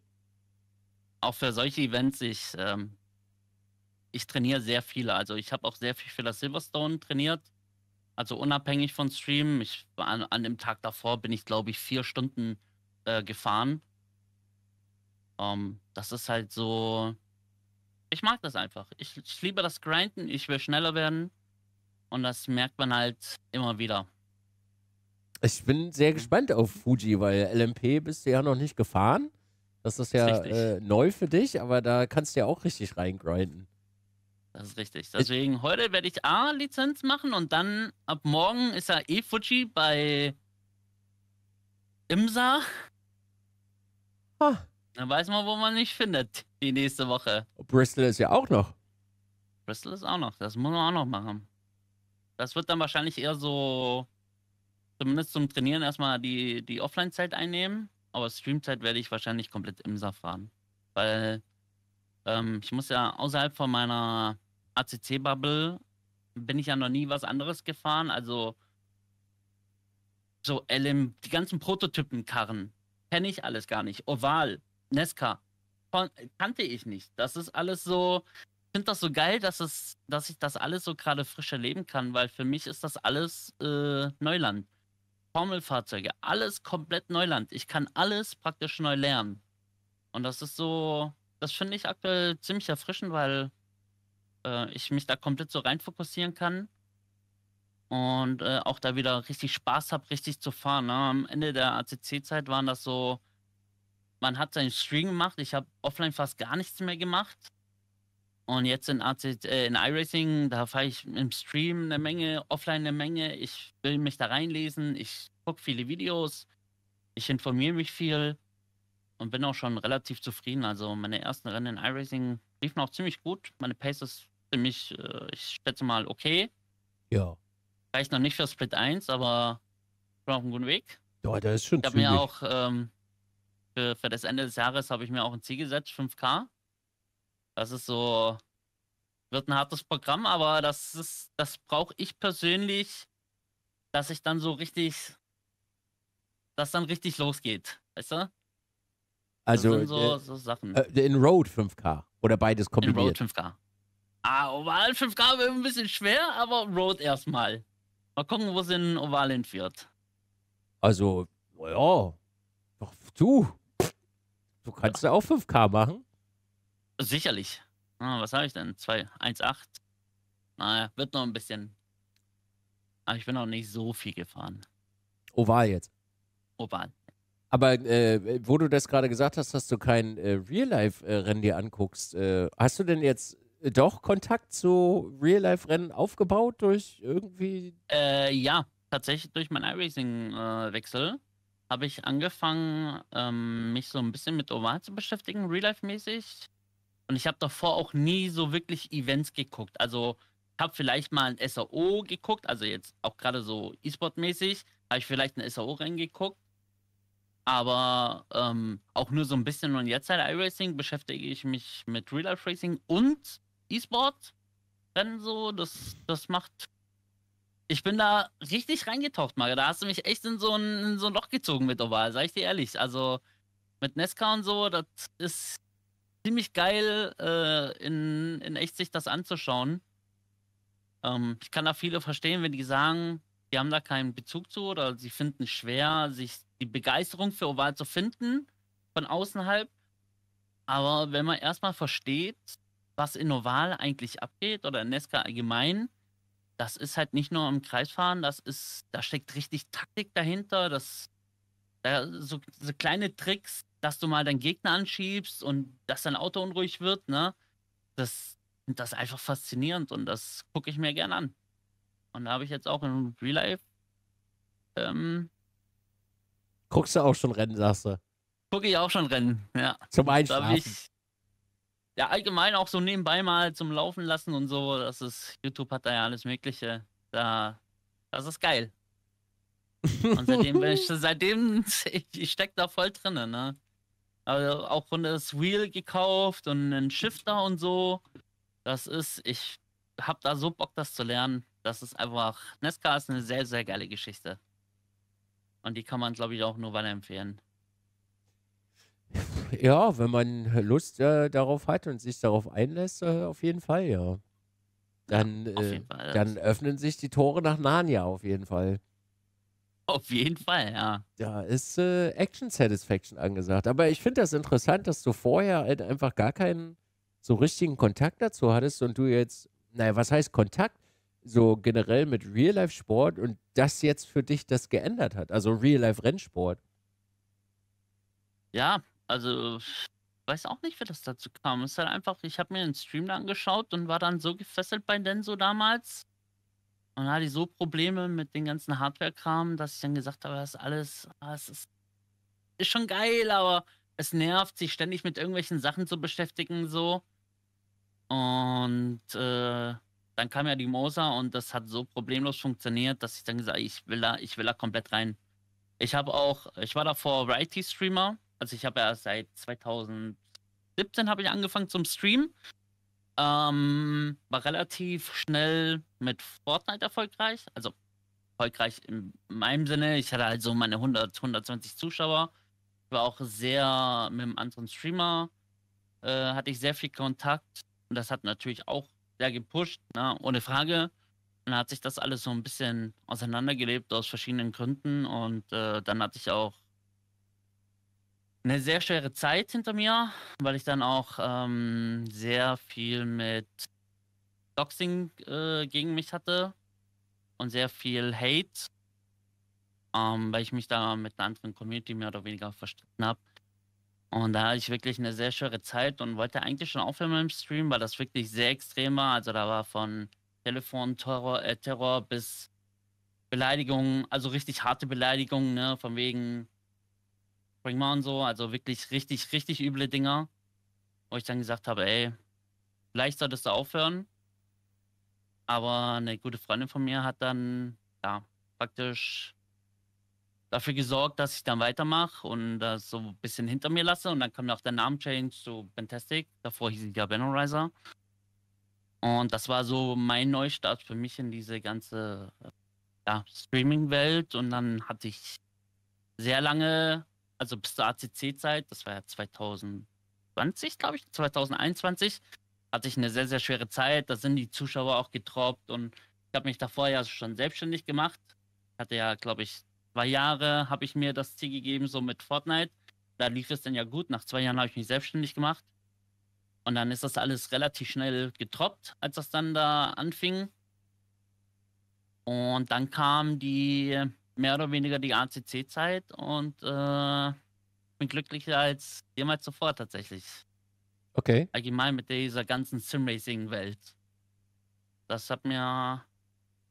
Auch für solche Events, ich, ähm, ich trainiere sehr viele. Also ich habe auch sehr viel für das Silverstone trainiert. Also unabhängig von Stream. Ich, an, an dem Tag davor bin ich, glaube ich, vier Stunden äh, gefahren. Um, ähm, das ist halt so, ich mag das einfach. Ich, ich liebe das Grinden, ich will schneller werden. Und das merkt man halt immer wieder. Ich bin sehr mhm. gespannt auf Fuji, weil LMP bist du ja noch nicht gefahren. Das ist ja äh, neu für dich, aber da kannst du ja auch richtig reingrinden. Das ist richtig. Deswegen, ich heute werde ich A-Lizenz machen und dann ab morgen ist ja eh Fuji bei Imsa. Ah. Dann weiß man, wo man mich findet die nächste Woche. Bristol ist ja auch noch. Bristol ist auch noch. Das muss man auch noch machen. Das wird dann wahrscheinlich eher so, zumindest zum Trainieren erstmal die, die Offline-Zeit einnehmen. Aber Streamzeit werde ich wahrscheinlich komplett im Saft fahren. Weil ähm, ich muss ja außerhalb von meiner ACC-Bubble bin ich ja noch nie was anderes gefahren. Also so LM, die ganzen Prototypen-Karren kenne ich alles gar nicht. Oval, Nesca. Kon kannte ich nicht. Das ist alles so. Ich finde das so geil, dass, es, dass ich das alles so gerade frisch erleben kann, weil für mich ist das alles äh, Neuland. Formelfahrzeuge, alles komplett Neuland. Ich kann alles praktisch neu lernen. Und das ist so, das finde ich aktuell ziemlich erfrischend, weil äh, ich mich da komplett so rein fokussieren kann und äh, auch da wieder richtig Spaß habe, richtig zu fahren. Ne? Am Ende der ACC-Zeit waren das so man hat seinen Stream gemacht. Ich habe offline fast gar nichts mehr gemacht. Und jetzt in, AZ, äh, in iRacing, da fahre ich im Stream eine Menge, offline eine Menge. Ich will mich da reinlesen. Ich gucke viele Videos. Ich informiere mich viel und bin auch schon relativ zufrieden. Also meine ersten Rennen in iRacing liefen auch ziemlich gut. Meine Pace ist ziemlich, äh, ich schätze mal, okay. Ja. Reicht noch nicht für Split 1, aber ich bin auf einem guten Weg. Ja, der ist schon Ich habe mir auch ähm, für, für das Ende des Jahres habe ich mir auch ein Ziel gesetzt, 5K. Das ist so, wird ein hartes Programm, aber das ist, das brauche ich persönlich, dass ich dann so richtig, dass dann richtig losgeht, weißt du? Also so, äh, so Sachen. Äh, in Road 5K oder beides kombiniert? In Road 5K. Ah, Oval 5K wird ein bisschen schwer, aber Road erstmal. Mal gucken, wo es in Oval hinführt. Also, ja, doch zu. Du kannst ja auch 5K machen. Sicherlich. Ah, was habe ich denn? 2, 1,8. Naja, wird noch ein bisschen. Aber ich bin noch nicht so viel gefahren. Oval jetzt. Oval. Aber äh, wo du das gerade gesagt hast, dass du kein äh, Real-Life-Rennen dir anguckst, äh, hast du denn jetzt äh, doch Kontakt zu Real-Life-Rennen aufgebaut durch irgendwie? Äh, ja, tatsächlich durch meinen iRacing-Wechsel äh, habe ich angefangen, ähm, mich so ein bisschen mit Oval zu beschäftigen, Real-Life-mäßig. Und ich habe davor auch nie so wirklich Events geguckt. Also habe vielleicht mal ein SAO geguckt, also jetzt auch gerade so E-Sport-mäßig, habe ich vielleicht ein SAO-Rennen geguckt. Aber ähm, auch nur so ein bisschen. Und jetzt seit iRacing beschäftige ich mich mit Real-Life-Racing und E-Sport. Rennen so, das, das macht ich bin da richtig reingetaucht, Mario. Da hast du mich echt in so ein, in so ein Loch gezogen mit Oval, sag ich dir ehrlich. Also mit Nesca und so, das ist ziemlich geil, äh, in, in echt sich das anzuschauen. Ähm, ich kann da viele verstehen, wenn die sagen, die haben da keinen Bezug zu oder sie finden es schwer, sich die Begeisterung für Oval zu finden von außerhalb. Aber wenn man erstmal versteht, was in Oval eigentlich abgeht oder in Nesca allgemein, das ist halt nicht nur im Kreisfahren, das ist, da steckt richtig Taktik dahinter, das da, so, so, kleine Tricks, dass du mal deinen Gegner anschiebst und dass dein Auto unruhig wird, ne? Das, das ist einfach faszinierend und das gucke ich mir gern an. Und da habe ich jetzt auch in Real Life. Ähm, Guckst du auch schon Rennen, sagst du? Gucke ich auch schon Rennen, ja. Zum Einschlafen. Da habe ich, ja, allgemein auch so nebenbei mal zum Laufen lassen und so, das ist, YouTube hat da ja alles Mögliche. Da, das ist geil. Und seitdem bin ich, (laughs) seitdem, (laughs) ich steck da voll drinne, ne? Also auch das Wheel gekauft und einen Shifter und so. Das ist, ich hab da so Bock, das zu lernen. Das ist einfach, Nesca ist eine sehr, sehr geile Geschichte. Und die kann man, glaube ich, auch nur weiterempfehlen. empfehlen ja, wenn man Lust äh, darauf hat und sich darauf einlässt, äh, auf jeden Fall, ja. Dann, ja, äh, Fall, ja. dann öffnen sich die Tore nach Narnia auf jeden Fall. Auf jeden Fall, ja. Da ist äh, Action Satisfaction angesagt. Aber ich finde das interessant, dass du vorher halt einfach gar keinen so richtigen Kontakt dazu hattest und du jetzt, naja, was heißt Kontakt? So generell mit Real-Life-Sport und das jetzt für dich das geändert hat. Also Real-Life-Rennsport. Ja, also weiß auch nicht, wie das dazu kam. Es ist halt einfach, ich habe mir den Stream da angeschaut und war dann so gefesselt bei Denso damals. Und hatte so Probleme mit den ganzen Hardware-Kram, dass ich dann gesagt habe, das ist alles, das ah, ist, ist schon geil, aber es nervt, sich ständig mit irgendwelchen Sachen zu beschäftigen, so. Und äh, dann kam ja die Moser und das hat so problemlos funktioniert, dass ich dann gesagt habe, ich will da, ich will da komplett rein. Ich habe auch, ich war davor Variety-Streamer also ich habe ja seit 2017 habe ich angefangen zum Streamen. Ähm, war relativ schnell mit Fortnite erfolgreich. Also erfolgreich in meinem Sinne. Ich hatte halt so meine 100, 120 Zuschauer. Ich war auch sehr mit einem anderen Streamer, äh, hatte ich sehr viel Kontakt. Und das hat natürlich auch sehr gepusht, na, ne? ohne Frage. Und dann hat sich das alles so ein bisschen auseinandergelebt aus verschiedenen Gründen. Und äh, dann hatte ich auch eine sehr schwere Zeit hinter mir, weil ich dann auch ähm, sehr viel mit Doxing äh, gegen mich hatte und sehr viel Hate, ähm, weil ich mich da mit einer anderen Community mehr oder weniger verstritten habe. Und da hatte ich wirklich eine sehr schwere Zeit und wollte eigentlich schon aufhören mit dem Stream, weil das wirklich sehr extrem war. Also da war von Telefonterror äh, Terror bis Beleidigungen, also richtig harte Beleidigungen, ne, von wegen Springmer und so, also wirklich richtig, richtig üble Dinger, wo ich dann gesagt habe, ey, vielleicht solltest du aufhören. Aber eine gute Freundin von mir hat dann, ja, praktisch dafür gesorgt, dass ich dann weitermache und das so ein bisschen hinter mir lasse. Und dann kam ja auch der Namenchange zu Fantastic. Davor hieß ich ja Benorizer. Und das war so mein Neustart für mich in diese ganze ja, Streaming-Welt. Und dann hatte ich sehr lange also bis zur ACC-Zeit, das war ja 2020, glaube ich, 2021, hatte ich eine sehr, sehr schwere Zeit. Da sind die Zuschauer auch getroppt und ich habe mich davor ja schon selbstständig gemacht. Ich Hatte ja, glaube ich, zwei Jahre habe ich mir das Ziel gegeben, so mit Fortnite. Da lief es dann ja gut. Nach zwei Jahren habe ich mich selbstständig gemacht. Und dann ist das alles relativ schnell getroppt, als das dann da anfing. Und dann kam die mehr oder weniger die ACC-Zeit und äh, bin glücklicher als jemals zuvor tatsächlich. Okay. Allgemein mit dieser ganzen Sim-Racing-Welt. Das hat mir.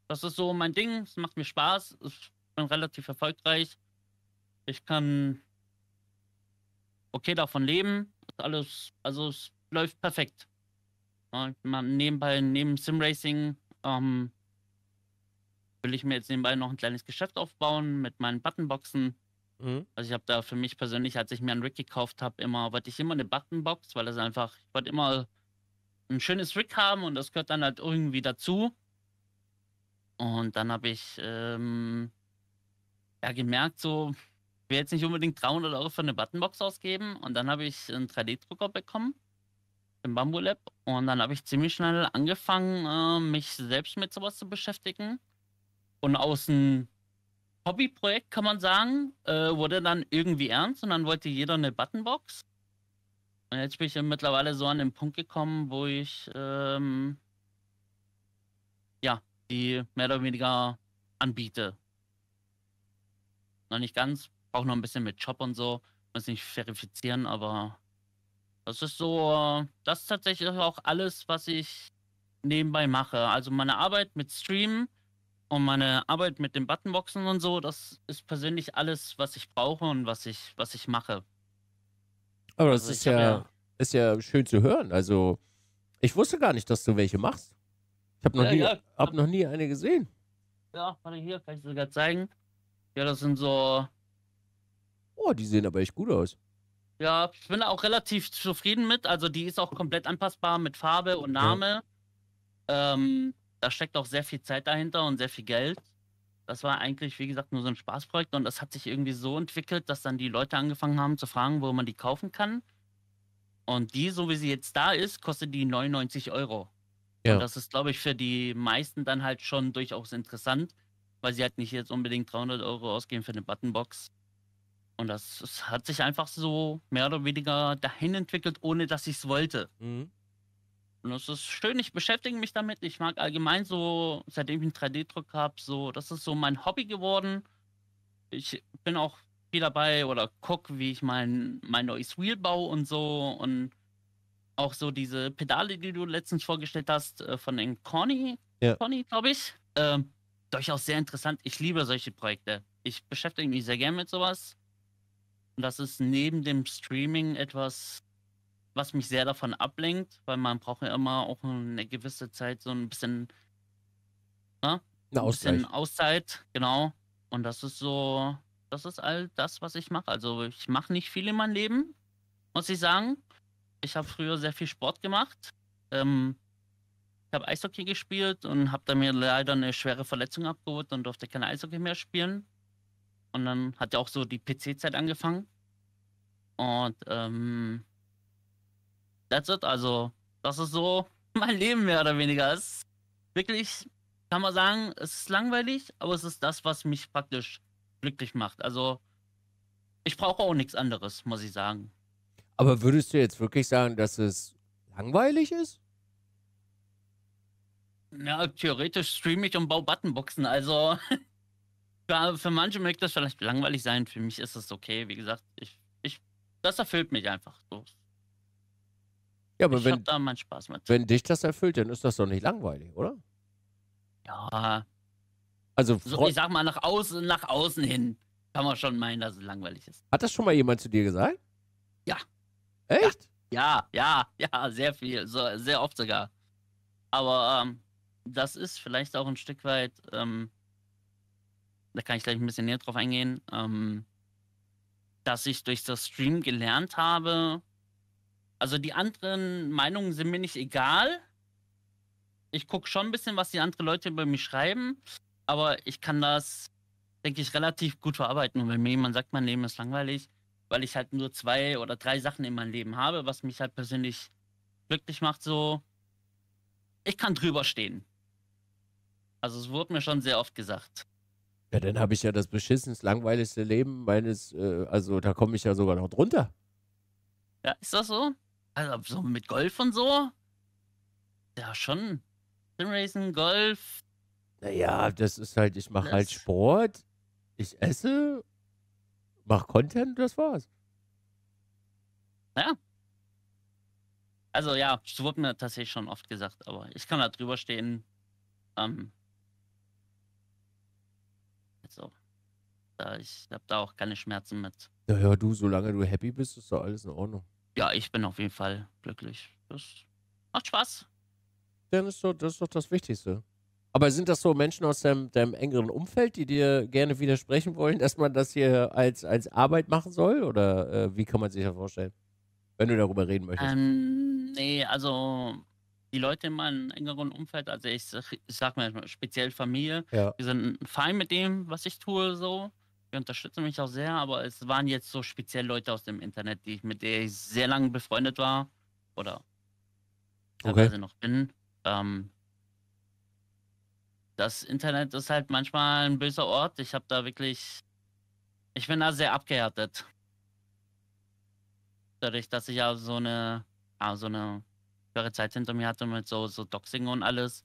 Das ist so mein Ding. Es macht mir Spaß. Ich bin relativ erfolgreich. Ich kann okay davon leben. Alles, also es läuft perfekt. Man nebenbei neben Sim Racing ähm, will ich mir jetzt nebenbei noch ein kleines Geschäft aufbauen mit meinen Buttonboxen. Mhm. Also ich habe da für mich persönlich, als ich mir einen Rick gekauft habe, immer, wollte ich immer eine Buttonbox, weil das einfach, ich wollte immer ein schönes Rick haben und das gehört dann halt irgendwie dazu. Und dann habe ich ähm, ja gemerkt, so, ich will jetzt nicht unbedingt 300 Euro für eine Buttonbox ausgeben. Und dann habe ich einen 3D-Drucker bekommen im Bamboo Lab und dann habe ich ziemlich schnell angefangen, äh, mich selbst mit sowas zu beschäftigen. Und aus einem Hobbyprojekt, kann man sagen, äh, wurde dann irgendwie ernst und dann wollte jeder eine Buttonbox. Und jetzt bin ich ja mittlerweile so an den Punkt gekommen, wo ich ähm, ja, die mehr oder weniger anbiete. Noch nicht ganz, auch noch ein bisschen mit Job und so, muss nicht verifizieren, aber das ist so, das ist tatsächlich auch alles, was ich nebenbei mache. Also meine Arbeit mit Streamen, und meine Arbeit mit den Buttonboxen und so, das ist persönlich alles, was ich brauche und was ich, was ich mache. Aber das also ist, ja, ja, ist ja schön zu hören. Also, ich wusste gar nicht, dass du welche machst. Ich habe noch, ja, nie, ja. hab noch nie eine gesehen. Ja, warte, hier kann ich sogar zeigen. Ja, das sind so. Oh, die sehen aber echt gut aus. Ja, ich bin auch relativ zufrieden mit. Also, die ist auch komplett anpassbar mit Farbe und Name. Ja. Ähm, da steckt auch sehr viel Zeit dahinter und sehr viel Geld. Das war eigentlich, wie gesagt, nur so ein Spaßprojekt und das hat sich irgendwie so entwickelt, dass dann die Leute angefangen haben zu fragen, wo man die kaufen kann. Und die, so wie sie jetzt da ist, kostet die 99 Euro. Ja. Und das ist, glaube ich, für die meisten dann halt schon durchaus interessant, weil sie halt nicht jetzt unbedingt 300 Euro ausgeben für eine Buttonbox. Und das, das hat sich einfach so mehr oder weniger dahin entwickelt, ohne dass ich es wollte. Mhm. Und es ist schön, ich beschäftige mich damit. Ich mag allgemein so, seitdem ich einen 3D-Druck habe, so, das ist so mein Hobby geworden. Ich bin auch viel dabei oder gucke, wie ich mein, mein neues Wheel baue und so. Und auch so diese Pedale, die du letztens vorgestellt hast, äh, von den Corny, ja. Corny glaube ich. Ähm, durchaus sehr interessant. Ich liebe solche Projekte. Ich beschäftige mich sehr gern mit sowas. Und das ist neben dem Streaming etwas, was mich sehr davon ablenkt, weil man braucht ja immer auch eine gewisse Zeit so ein bisschen, ne? Ein bisschen Auszeit, genau. Und das ist so, das ist all das, was ich mache. Also ich mache nicht viel in meinem Leben, muss ich sagen. Ich habe früher sehr viel Sport gemacht. Ähm, ich habe Eishockey gespielt und habe dann mir leider eine schwere Verletzung abgeholt und durfte kein Eishockey mehr spielen. Und dann hat ja auch so die PC-Zeit angefangen. Und ähm, that's it. Also, das ist so (laughs) mein Leben mehr oder weniger. Es ist wirklich, kann man sagen, es ist langweilig, aber es ist das, was mich praktisch glücklich macht. Also, ich brauche auch nichts anderes, muss ich sagen. Aber würdest du jetzt wirklich sagen, dass es langweilig ist? Ja, theoretisch streame ich und baue Buttonboxen. Also, (laughs) für, manche möchte das vielleicht langweilig sein. Für mich ist es okay. Wie gesagt, ich, ich, das erfüllt mich einfach. So. Ja, aber ich wenn, hab da meinen Spaß mit. Wenn dich das erfüllt, dann ist das doch nicht langweilig, oder? Ja. Also, so, ich sag mal, nach außen, nach außen hin kann man schon meinen, dass es langweilig ist. Hat das schon mal jemand zu dir gesagt? Ja. Echt? Ja, ja, ja, ja sehr viel, so, sehr oft sogar. Aber ähm, das ist vielleicht auch ein Stück weit, ähm, da kann ich gleich ein bisschen näher drauf eingehen, ähm, dass ich durch das Stream gelernt habe, also die anderen Meinungen sind mir nicht egal. Ich gucke schon ein bisschen, was die anderen Leute über mich schreiben, aber ich kann das, denke ich, relativ gut verarbeiten. Und wenn mir jemand sagt, mein Leben ist langweilig, weil ich halt nur zwei oder drei Sachen in meinem Leben habe, was mich halt persönlich glücklich macht, so, ich kann drüber stehen. Also es wurde mir schon sehr oft gesagt. Ja, dann habe ich ja das beschissenst langweiligste Leben meines, äh, also da komme ich ja sogar noch drunter. Ja, ist das so? Also so mit Golf und so? Ja, schon. Simracing, Golf. Naja, das ist halt, ich mache halt Sport, ich esse, mach Content, das war's. Ja. Also ja, es wurde mir tatsächlich schon oft gesagt, aber ich kann da drüber stehen. Ähm, also, da, ich habe da auch keine Schmerzen mit. Naja, du, solange du happy bist, ist doch alles in Ordnung ja, ich bin auf jeden Fall glücklich. Das macht Spaß. Dann ist doch, das ist doch das Wichtigste. Aber sind das so Menschen aus deinem, deinem, engeren Umfeld, die dir gerne widersprechen wollen, dass man das hier als, als Arbeit machen soll? Oder äh, wie kann man sich das vorstellen, wenn du darüber reden möchtest? Ähm, nee, also die Leute in meinem engeren Umfeld, also ich, ich sag mal speziell Familie, ja. die sind fein mit dem, was ich tue, so unterstütze mich auch sehr, aber es waren jetzt so speziell Leute aus dem Internet, die ich, mit denen ich sehr lange befreundet war oder teilweise okay. noch bin. Ähm, das Internet ist halt manchmal ein böser Ort. Ich habe da wirklich, ich bin da sehr abgehärtet. Dadurch, dass ich ja so eine, ja, so eine schwere Zeit hinter mir hatte mit so, so Doxing und alles,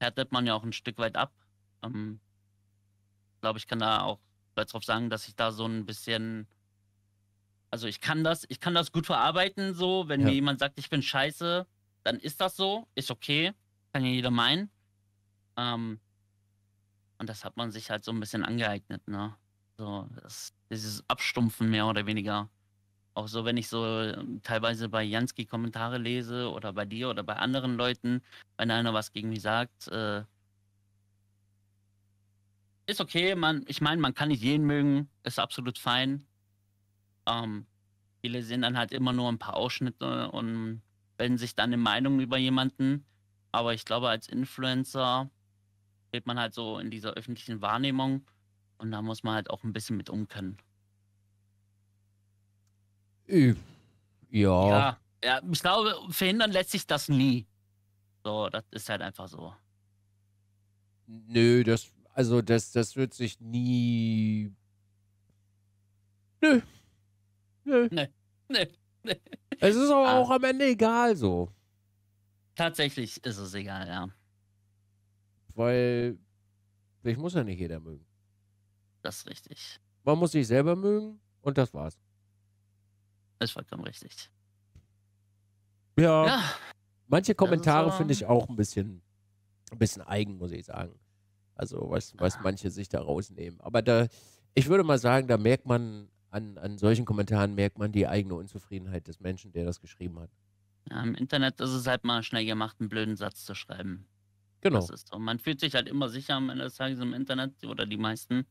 härtet man ja auch ein Stück weit ab. Ähm, glaube, ich kann da auch darauf sagen, dass ich da so ein bisschen. Also ich kann das, ich kann das gut verarbeiten, so, wenn ja. mir jemand sagt, ich bin scheiße, dann ist das so, ist okay, kann ja jeder meinen. Ähm, und das hat man sich halt so ein bisschen angeeignet, ne? So, das, dieses Abstumpfen mehr oder weniger. Auch so, wenn ich so ähm, teilweise bei Jansky Kommentare lese oder bei dir oder bei anderen Leuten, wenn einer was gegen mich sagt, äh, ist okay. Man, ich meine, man kann nicht jeden mögen, ist absolut fein. Ähm, viele sehen dann halt immer nur ein paar Ausschnitte und bilden sich dann eine Meinung über jemanden. Aber ich glaube, als Influencer steht man halt so in dieser öffentlichen Wahrnehmung und da muss man halt auch ein bisschen mit umkönnen. Ja. ja. Ja, ich glaube, verhindern lässt sich das nie. So, das ist halt einfach so. Nö, das also das, das wird sich nie. Nö. Nö. Nö. Nö. Es ist aber ah. auch am Ende egal so. Tatsächlich ist es egal, ja. Weil ich muss ja nicht jeder mögen. Das ist richtig. Man muss sich selber mögen und das war's. Das ist vollkommen richtig. Ja. ja. Manche Kommentare finde ich auch ein bisschen, ein bisschen eigen, muss ich sagen. Also was, was manche sich da rausnehmen. Aber da, ich würde mal sagen, da merkt man, an, an solchen Kommentaren merkt man die eigene Unzufriedenheit des Menschen, der das geschrieben hat. Ja, Im Internet ist es halt mal schnell gemacht, einen blöden Satz zu schreiben. Genau. Das ist so. Man fühlt sich halt immer sicher am Ende des Tages im Internet oder die meisten.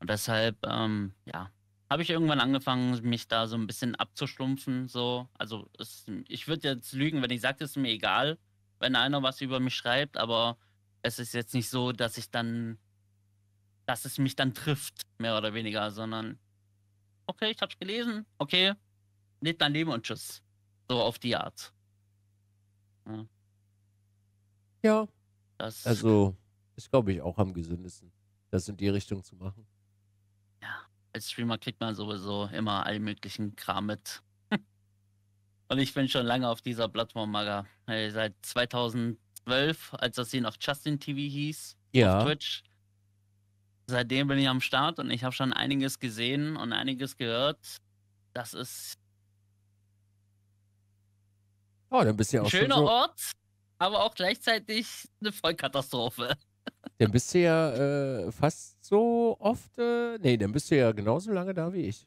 Und deshalb, ähm, ja, habe ich irgendwann angefangen, mich da so ein bisschen abzustumpfen. So. Also es, ich würde jetzt lügen, wenn ich sage, es ist mir egal, wenn einer was über mich schreibt, aber es ist jetzt nicht so, dass ich dann, dass es mich dann trifft, mehr oder weniger, sondern okay, ich hab's gelesen, okay, lebt dein Leben und tschüss. So auf die Art. Ja. ja. Das also, ist, glaube ich, auch am gesündesten, das in die Richtung zu machen. Ja, als Streamer kriegt man sowieso immer all möglichen Kram mit. (laughs) und ich bin schon lange auf dieser Plattform, Maga. Seit 2000 2012, als das hier noch Justin TV hieß, ja. auf Twitch. Seitdem bin ich am Start und ich habe schon einiges gesehen und einiges gehört. Das ist. Oh, dann bist du ja auch ein schöner so Ort, aber auch gleichzeitig eine Vollkatastrophe. (laughs) Dann bist du ja äh, fast so oft. Äh, nee, dann bist du ja genauso lange da wie ich.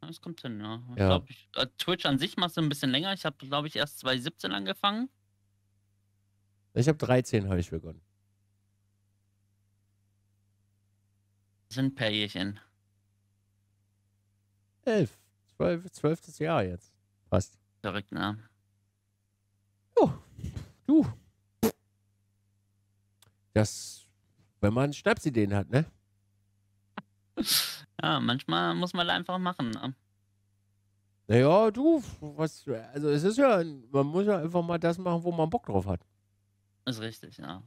Das kommt hin, ja. ja. Ich glaub, ich, äh, Twitch an sich machst du ein bisschen länger. Ich habe, glaube ich, erst 2017 angefangen. Ich habe 13 habe ich begonnen. Sind Pärchen. Elf. Zwölf, zwölftes Jahr jetzt. Passt. Direkt nah. Oh, du. Das, wenn man Schnapsideen hat, ne? (laughs) Ja, manchmal muss man einfach machen. Ne? Naja, du, was, also es ist ja, man muss ja einfach mal das machen, wo man Bock drauf hat. Ist richtig, ja.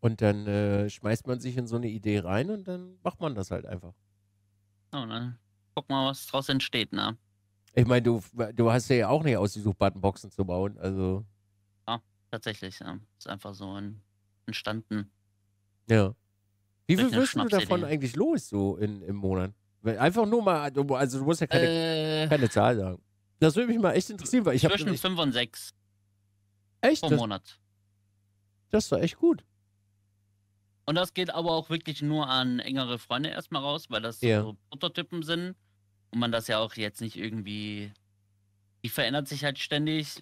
Und dann äh, schmeißt man sich in so eine Idee rein und dann macht man das halt einfach. Ja, und dann guck mal, was draus entsteht, ne? Ich meine, du, du hast ja auch nicht ausgesucht, Buttonboxen zu bauen, also. Ja, tatsächlich, ja. Ist einfach so entstanden. Ja. Wie viel wirst du davon eigentlich los, so in, im Monat? Einfach nur mal, also du musst ja keine, äh, keine Zahl sagen. Das würde mich mal echt interessieren, weil ich habe. Zwischen 5 und 6. Echt? Pro das, das ist doch echt gut. Und das geht aber auch wirklich nur an engere Freunde erstmal raus, weil das ja. so Prototypen sind und man das ja auch jetzt nicht irgendwie. Die verändert sich halt ständig.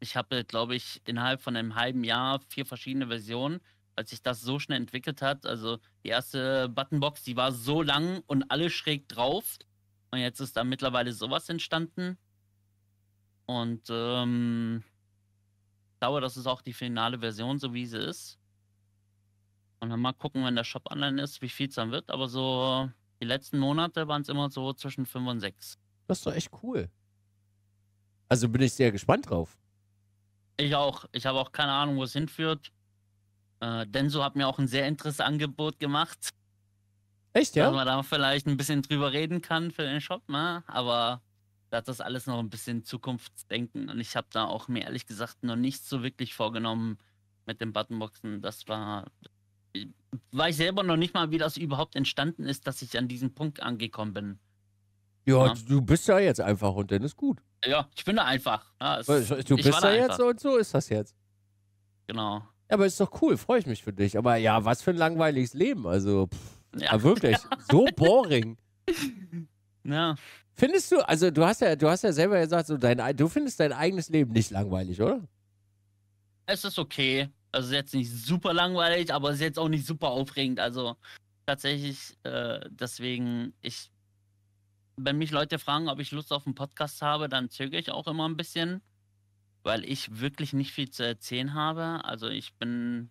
Ich habe, glaube ich, innerhalb von einem halben Jahr vier verschiedene Versionen, weil sich das so schnell entwickelt hat. Also die erste Buttonbox, die war so lang und alle schräg drauf. Und jetzt ist da mittlerweile sowas entstanden. Und ähm, glaube, das ist auch die finale Version, so wie sie ist. Und dann mal gucken, wenn der Shop online ist, wie viel es dann wird. Aber so die letzten Monate waren es immer so zwischen 5 und 6. Das ist doch echt cool. Also bin ich sehr gespannt drauf. Ich auch. Ich habe auch keine Ahnung, wo es hinführt. Äh, Denso hat mir auch ein sehr interessantes Angebot gemacht. Echt, ja? Dass man da vielleicht ein bisschen drüber reden kann für den Shop, ne? Aber dass das alles noch ein bisschen Zukunftsdenken und ich habe da auch mir ehrlich gesagt noch nichts so wirklich vorgenommen mit den Buttonboxen. Das war, weil ich selber noch nicht mal, wie das überhaupt entstanden ist, dass ich an diesen Punkt angekommen bin. Ja, ja. du bist ja jetzt einfach und dann ist gut. Ja, ich bin da einfach. Ja, es, du bist da, da jetzt und so ist das jetzt. Genau. Ja, aber ist doch cool, freue ich mich für dich. Aber ja, was für ein langweiliges Leben. Also, pff, ja. wirklich, so (laughs) boring. Ja. Findest du, also du hast ja, du hast ja selber gesagt, so dein, du findest dein eigenes Leben nicht langweilig, oder? Es ist okay. Also jetzt nicht super langweilig, aber es ist jetzt auch nicht super aufregend. Also tatsächlich, äh, deswegen, ich, wenn mich Leute fragen, ob ich Lust auf einen Podcast habe, dann zögere ich auch immer ein bisschen, weil ich wirklich nicht viel zu erzählen habe. Also ich bin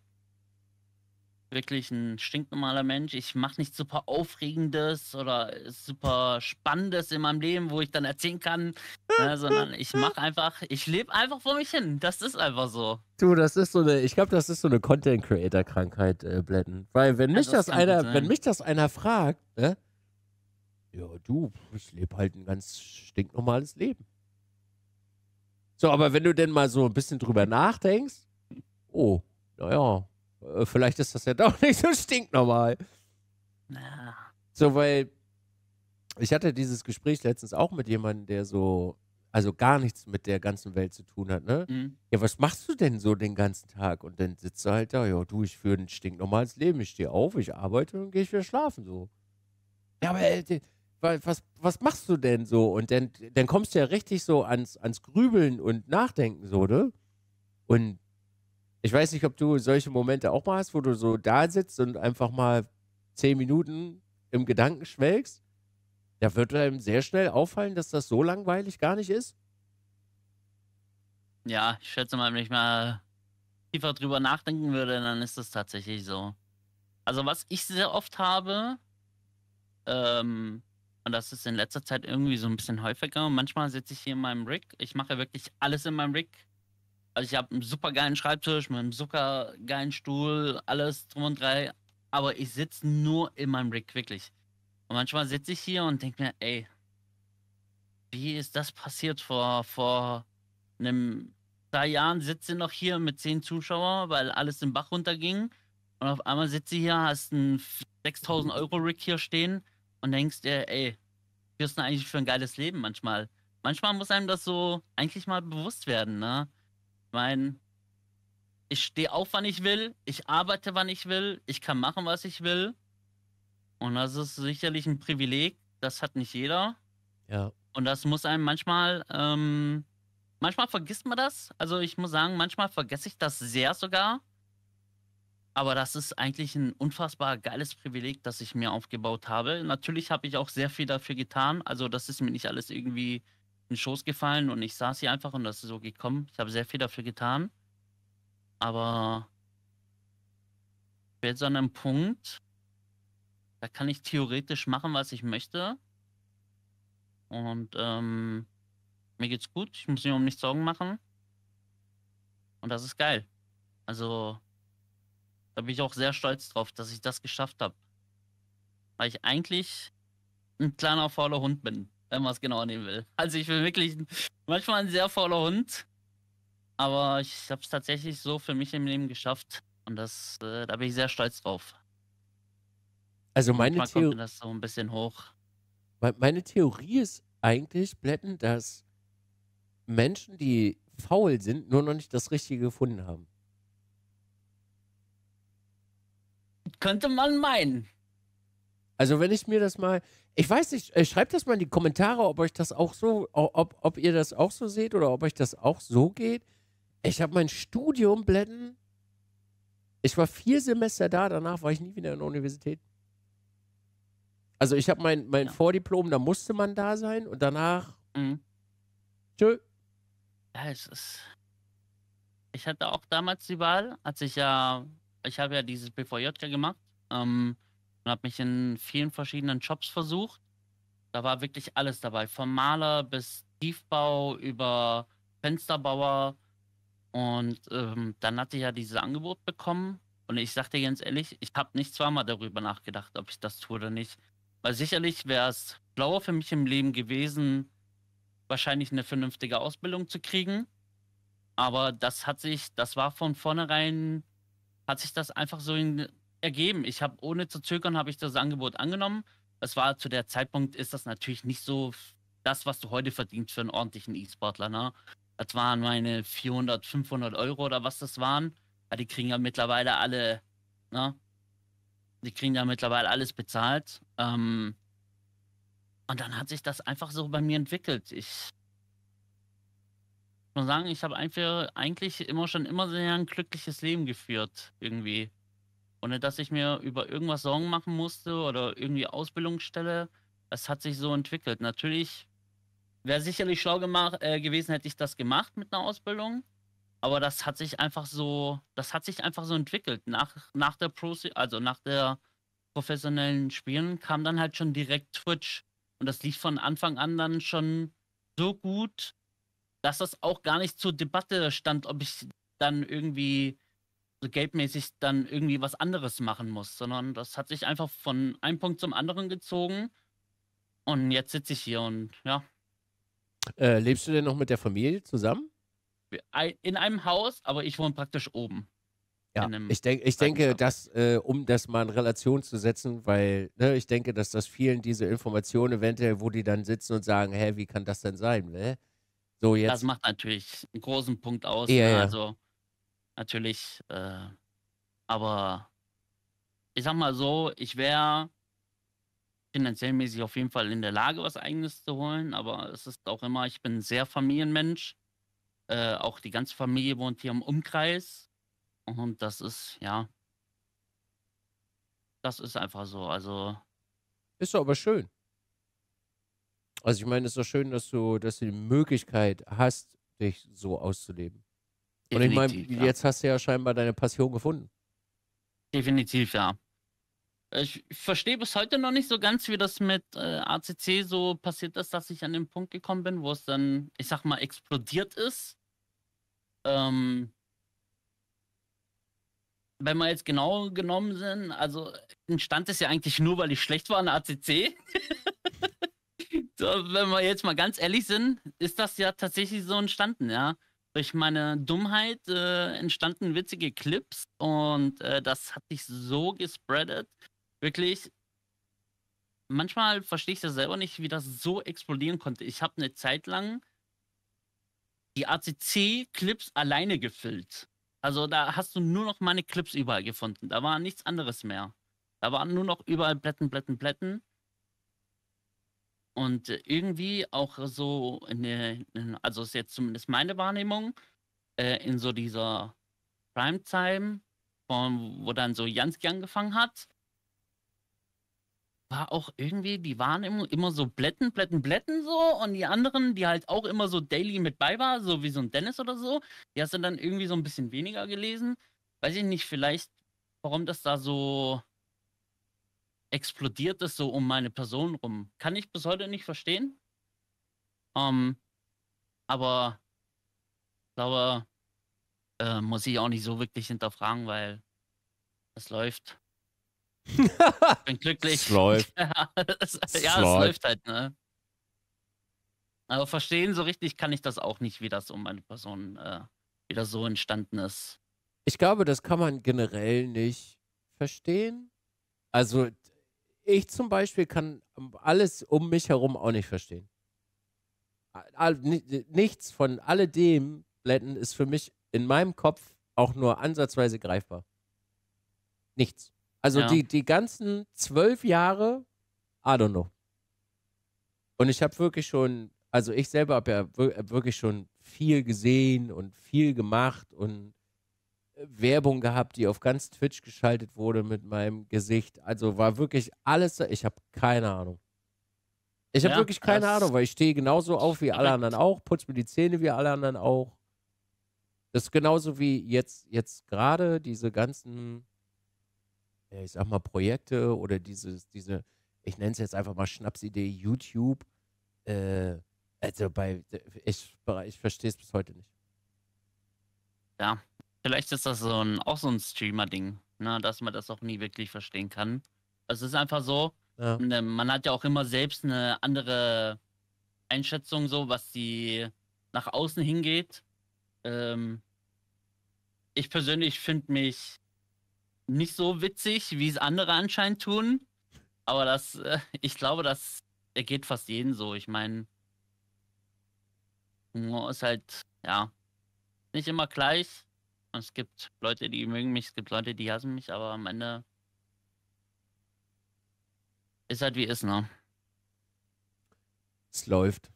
wirklich ein stinknormaler Mensch. Ich mache nichts super Aufregendes oder super Spannendes in meinem Leben, wo ich dann erzählen kann, ne, sondern ich mache einfach, ich lebe einfach vor mich hin. Das ist einfach so. Du, das ist so eine, ich glaube, das ist so eine Content-Creator-Krankheit, äh, Blätten. Weil wenn mich ja, das, das einer, sein. wenn mich das einer fragt, ne? Ja, du, ich lebe halt ein ganz stinknormales Leben. So, aber wenn du denn mal so ein bisschen drüber nachdenkst, oh, naja, äh, vielleicht ist das ja doch (laughs) nicht so stinknormal. Na. So, weil ich hatte dieses Gespräch letztens auch mit jemandem, der so, also gar nichts mit der ganzen Welt zu tun hat, ne? Mhm. Ja, was machst du denn so den ganzen Tag? Und dann sitzt er halt da, ja, du, ich führe ein stinknormales Leben. Ich stehe auf, ich arbeite und gehe ich wieder schlafen, so. Ja, aber äh, was, was machst du denn so? Und dann, dann kommst du ja richtig so ans, ans Grübeln und Nachdenken, so, ne? Und ich weiß nicht, ob du solche Momente auch mal hast, wo du so da sitzt und einfach mal zehn Minuten im Gedanken schwelgst. Da wird einem sehr schnell auffallen, dass das so langweilig gar nicht ist. Ja, ich schätze mal, wenn ich mal tiefer drüber nachdenken würde, dann ist das tatsächlich so. Also, was ich sehr oft habe, ähm, und das ist in letzter Zeit irgendwie so ein bisschen häufiger. Manchmal sitze ich hier in meinem Rig. Ich mache wirklich alles in meinem Rig. Also ich habe einen super geilen Schreibtisch mit einem super geilen Stuhl, alles drum und drei. Aber ich sitze nur in meinem Rick wirklich. Und manchmal sitze ich hier und denke mir, ey, wie ist das passiert vor, vor einem zwei Jahren sitze ich noch hier mit zehn Zuschauern, weil alles im Bach runterging. Und auf einmal sitze ich hier, hast einen 6000 Euro Rick hier stehen und denkst dir, ey, was ist denn eigentlich für ein geiles Leben manchmal? Manchmal muss einem das so eigentlich mal bewusst werden, ne? Ich meine, ich stehe auf, wann ich will, ich arbeite, wann ich will, ich kann machen, was ich will. Und das ist sicherlich ein Privileg, das hat nicht jeder. Ja. Und das muss einem manchmal, ähm, manchmal vergisst man das. Also ich muss sagen, manchmal vergesse ich das sehr sogar. Aber das ist eigentlich ein unfassbar geiles Privileg, das ich mir aufgebaut habe. Natürlich habe ich auch sehr viel dafür getan. Also das ist mir nicht alles irgendwie den Schoß gefallen und ich saß hier einfach und das ist so gekommen. Ich habe sehr viel dafür getan. Aber ich bin jetzt an einem Punkt, da kann ich theoretisch machen, was ich möchte. Und ähm, mir geht's gut, ich muss mir um nichts Sorgen machen. Und das ist geil. Also, da bin ich auch sehr stolz drauf, dass ich das geschafft habe. Weil ich eigentlich ein kleiner fauler Hund bin wenn man es genau nehmen will. Also ich bin wirklich manchmal ein sehr fauler Hund, aber ich habe es tatsächlich so für mich im Leben geschafft und das, äh, da bin ich sehr stolz drauf. Also meine manchmal Theorie das so ein bisschen hoch. Meine Theorie ist eigentlich, Blätten, dass Menschen, die faul sind, nur noch nicht das Richtige gefunden haben. Könnte man meinen. Also wenn ich mir das mal, ich weiß nicht, äh, schreibt das mal in die Kommentare, ob euch das auch so, ob, ob ihr das auch so seht oder ob euch das auch so geht. Ich habe mein Studium blenden. Ich war vier Semester da, danach war ich nie wieder in der Universität. Also ich habe mein, mein ja. Vordiplom, da musste man da sein und danach. Mhm. Tschö. Ja, es ist. Ich hatte auch damals die Wahl, als ich ja, ich habe ja dieses BVJ gemacht. Ähm, und habe mich in vielen verschiedenen Jobs versucht. Da war wirklich alles dabei, vom Maler bis Tiefbau über Fensterbauer. Und ähm, dann hatte ich ja dieses Angebot bekommen. Und ich sagte ganz ehrlich, ich habe nicht zweimal darüber nachgedacht, ob ich das tue oder nicht. Weil sicherlich wäre es schlauer für mich im Leben gewesen, wahrscheinlich eine vernünftige Ausbildung zu kriegen. Aber das hat sich, das war von vornherein, hat sich das einfach so in, ergeben. Ich habe ohne zu zögern habe ich das Angebot angenommen. Es war zu der Zeitpunkt ist das natürlich nicht so das, was du heute verdienst für einen ordentlichen E-Sportler. Ne? Das waren meine 400, 500 Euro oder was das waren. Ja, die kriegen ja mittlerweile alle, ne? Die kriegen ja mittlerweile alles bezahlt. Ähm, und dann hat sich das einfach so bei mir entwickelt. Ich muss sagen, ich habe einfach eigentlich immer schon immer sehr ein glückliches Leben geführt, irgendwie ohne dass ich mir über irgendwas Sorgen machen musste oder irgendwie Ausbildungsstelle. Es hat sich so entwickelt. Natürlich wäre sicherlich schlau gemacht, äh, gewesen, hätte ich das gemacht mit einer Ausbildung. Aber das hat sich einfach so, das hat sich einfach so entwickelt. Nach, nach der Pro, also nach der professionellen Spielen kam dann halt schon direkt Twitch. Und das lief von Anfang an dann schon so gut, dass das auch gar nicht zur Debatte stand, ob ich dann irgendwie geldmäßig dann irgendwie was anderes machen muss, sondern das hat sich einfach von einem Punkt zum anderen gezogen. Und jetzt sitze ich hier und ja. Äh, lebst du denn noch mit der Familie zusammen? In einem Haus, aber ich wohne praktisch oben. Ja, ich, denk, ich denke, dass, äh, um das mal in Relation zu setzen, weil ne, ich denke, dass das vielen diese Informationen eventuell, wo die dann sitzen und sagen, hä, wie kann das denn sein? Ne? So jetzt. Das macht natürlich einen großen Punkt aus. Ja, ne? ja. Also natürlich. Äh, aber ich sag mal so, ich wäre finanziell mäßig auf jeden Fall in der Lage, was Eigenes zu holen. Aber es ist auch immer, ich bin sehr Familienmensch. Äh, auch die ganze Familie wohnt hier im Umkreis. Und das ist, ja, das ist einfach so. Also. Ist doch aber schön. Also ich meine, es ist doch schön, dass du, dass du die Möglichkeit hast, dich so auszuleben. Und ich meine, ja. jetzt hast du ja scheinbar deine Passion gefunden. Definitiv, ja. Ich, verstehe bis heute noch nicht so ganz, wie das mit äh, ACC so passiert ist, dass ich an den Punkt gekommen bin, wo es dann, ich sag mal, explodiert ist. Ähm, wenn wir jetzt genau genommen sind, also entstand es ja eigentlich nur, weil ich schlecht war an ACC. (laughs) so, wenn wir jetzt mal ganz ehrlich sind, ist das ja tatsächlich so entstanden, ja. Durch meine Dummheit äh, entstanden witzige Clips und äh, das hat sich so gespreadet. Wirklich, manchmal verstehe ich das selber nicht, wie das so explodieren konnte. Ich habe eine Zeit lang die ACC-Clips alleine gefüllt. Also da hast du nur noch meine Clips überall gefunden. Da war nichts anderes mehr. Da waren nur noch überall Blätten, Blätten, Blätten. Und irgendwie auch so, eine, also ist jetzt zumindest meine Wahrnehmung, äh, in so dieser Primetime, von, wo dann so Jansky angefangen hat, war auch irgendwie, die Wahrnehmung immer, immer so Blätten, Blätten, Blätten so und die anderen, die halt auch immer so daily mit bei war, so wie so ein Dennis oder so, die hast du dann irgendwie so ein bisschen weniger gelesen. Weiß ich nicht, vielleicht, warum das da so explodiert es so um meine Person rum. Kann ich bis heute nicht verstehen. Ähm, aber ich glaube, äh, muss ich auch nicht so wirklich hinterfragen, weil es läuft. ich bin glücklich. Es läuft. (laughs) ja, es, ja, es läuft halt, ne? Aber verstehen so richtig kann ich das auch nicht, wie das um meine Person äh, wieder so entstanden ist. Ich glaube, das kann man generell nicht verstehen. Also ich zum Beispiel kann alles um mich herum auch nicht verstehen. Nichts von alledem, Blenden, ist für mich in meinem Kopf auch nur ansatzweise greifbar. Nichts. Also ja. die, die ganzen zwölf Jahre, I don't know. Und ich habe wirklich schon, also ich selber habe ja wirklich schon viel gesehen und viel gemacht und Werbung gehabt, die auf ganz Twitch geschaltet wurde mit meinem Gesicht. Also war wirklich alles. Ich habe keine Ahnung. Ich habe ja, wirklich keine Ahnung, weil ich stehe genauso auf wie alle anderen auch, putze mir die Zähne wie alle anderen auch. Das ist genauso wie jetzt, jetzt gerade diese ganzen, ich sag mal, Projekte oder dieses, diese, ich nenne es jetzt einfach mal Schnapsidee YouTube. Äh, also bei, ich, ich verstehe es bis heute nicht. Ja, Vielleicht ist das so ein, auch so ein Streamer-Ding, ne? dass man das auch nie wirklich verstehen kann. es ist einfach so, ja. Ne, man hat ja auch immer selbst eine andere Einschätzung, so was die nach außen hingeht. Ähm, ich persönlich finde mich nicht so witzig, wie es andere anscheinend tun. Aber das, äh, ich glaube, das ergeht fast jeden so. Ich meine, Humor ist halt, ja, nicht immer gleich. Es gibt Leute, die mögen mich, es gibt Leute, die hassen mich, aber am Ende ist halt wie ist, ne? Es läuft.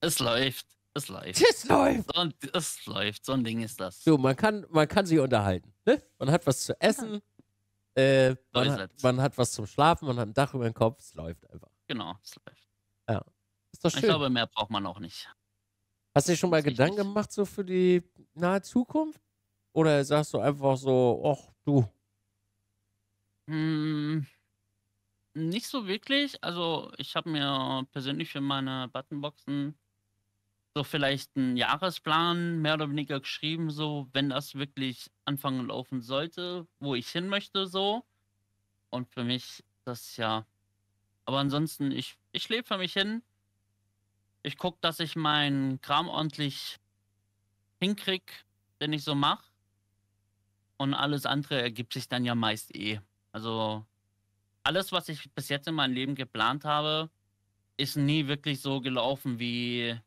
Es läuft. Es läuft. Es läuft. So es läuft. So ein Ding ist das. So, man kann, man kann sich unterhalten. Ne? Man hat was zu essen. Äh, man, hat, man, hat, was zum Schlafen. Man hat ein Dach über dem Kopf. Es läuft einfach. Genau, es läuft. Ja. Ist doch schön. Ich glaube, mehr braucht man auch nicht. Hast du dir schon mal Gedanken gemacht, so für die nahe Zukunft? Oder sagst du einfach so, ach du? Hm, nicht so wirklich. Also ich habe mir persönlich für meine Buttonboxen so vielleicht einen Jahresplan mehr oder weniger geschrieben, so wenn das wirklich anfangen laufen sollte, wo ich hin möchte, so. Und für mich das ja. Aber ansonsten, ich, ich lebe für mich hin. Ich gucke, dass ich meinen Kram ordentlich hinkrieg, den ich so mache. Und alles andere ergibt sich dann ja meist eh. Also alles, was ich bis jetzt in meinem Leben geplant habe, ist nie wirklich so gelaufen, wie,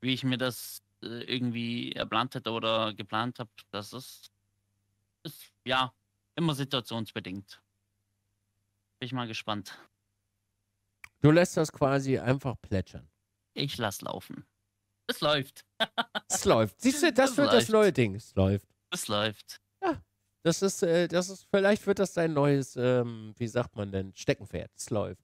wie ich mir das äh, irgendwie erplant hätte oder geplant habe. Das ist, ist ja immer situationsbedingt. Bin ich mal gespannt. Du lässt das quasi einfach plätschern. Ich lass laufen. Es läuft. es läuft. Siehst du, (laughs) das, das wird läuft. das neue Ding. Es läuft. Es läuft. Das ist, äh, das ist, vielleicht wird das dein neues, ähm, wie sagt man denn, Steckenpferd. Es läuft.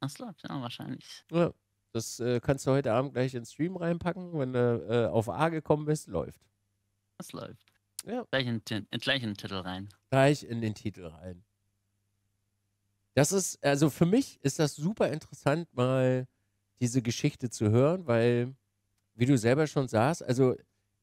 Das läuft, ja, wahrscheinlich. Ja, das äh, kannst du heute Abend gleich in den Stream reinpacken. Wenn du äh, auf A gekommen bist, läuft. Es läuft. Ja. Gleich in, in, gleich in den Titel rein. Gleich in den Titel rein. Das ist, also für mich ist das super interessant, mal diese Geschichte zu hören, weil, wie du selber schon sagst, also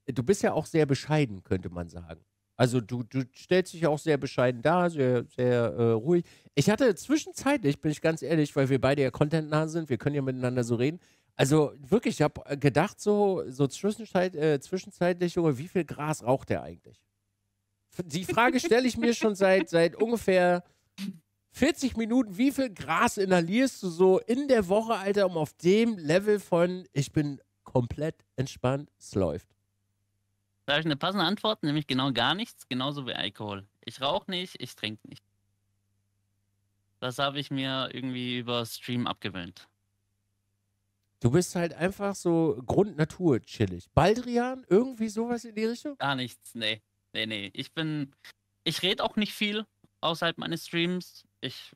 du bist ja auch sehr bescheiden, könnte man sagen. Also du, du stellst dich auch sehr bescheiden dar, sehr, sehr äh, ruhig. Ich hatte zwischenzeitlich, bin ich ganz ehrlich, weil wir beide ja contentnah sind, wir können ja miteinander so reden. Also wirklich, ich habe gedacht, so, so zwischenzeit, äh, zwischenzeitlich, Junge, wie viel Gras raucht der eigentlich? Die Frage stelle ich mir schon seit, seit ungefähr 40 Minuten, wie viel Gras inhalierst du so in der Woche, Alter, um auf dem Level von ich bin komplett entspannt, es läuft. Da habe ich eine passende Antwort, nämlich genau gar nichts, genauso wie Alkohol. Ich rauche nicht, ich trinke nicht. Das habe ich mir irgendwie über Stream abgewöhnt. Du bist halt einfach so Grundnatur chillig. Baldrian, irgendwie sowas in die Richtung? Gar nichts, nee. Nee, nee. Ich bin. Ich rede auch nicht viel außerhalb meines Streams. Ich.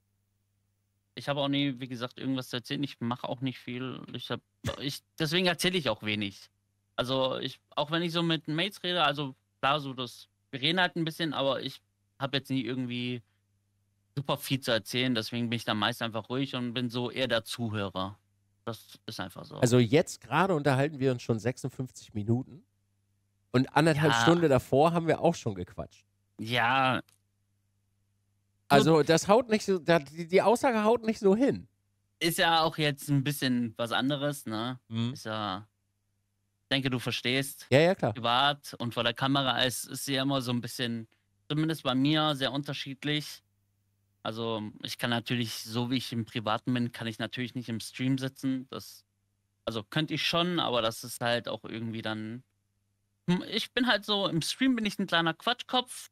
Ich habe auch nie, wie gesagt, irgendwas zu erzählen. Ich mache auch nicht viel. Ich habe. Ich, deswegen erzähle ich auch wenig. Also ich, auch wenn ich so mit Mates rede, also klar, so das, wir reden halt ein bisschen, aber ich habe jetzt nie irgendwie super viel zu erzählen, deswegen bin ich da meist einfach ruhig und bin so eher der Zuhörer. Das ist einfach so. Also jetzt gerade unterhalten wir uns schon 56 Minuten und anderthalb ja. Stunden davor haben wir auch schon gequatscht. Ja. Also das haut nicht so, die Aussage haut nicht so hin. Ist ja auch jetzt ein bisschen was anderes, ne? Mhm. Ist ja denke, du verstehst. Ja, ja, klar. Privat und vor der Kamera ist, ist sie immer so ein bisschen, zumindest bei mir, sehr unterschiedlich. Also ich kann natürlich, so wie ich im Privaten bin, kann ich natürlich nicht im Stream sitzen. Das, also könnte ich schon, aber das ist halt auch irgendwie dann. Hm, ich bin halt so, im Stream bin ich ein kleiner Quatschkopf,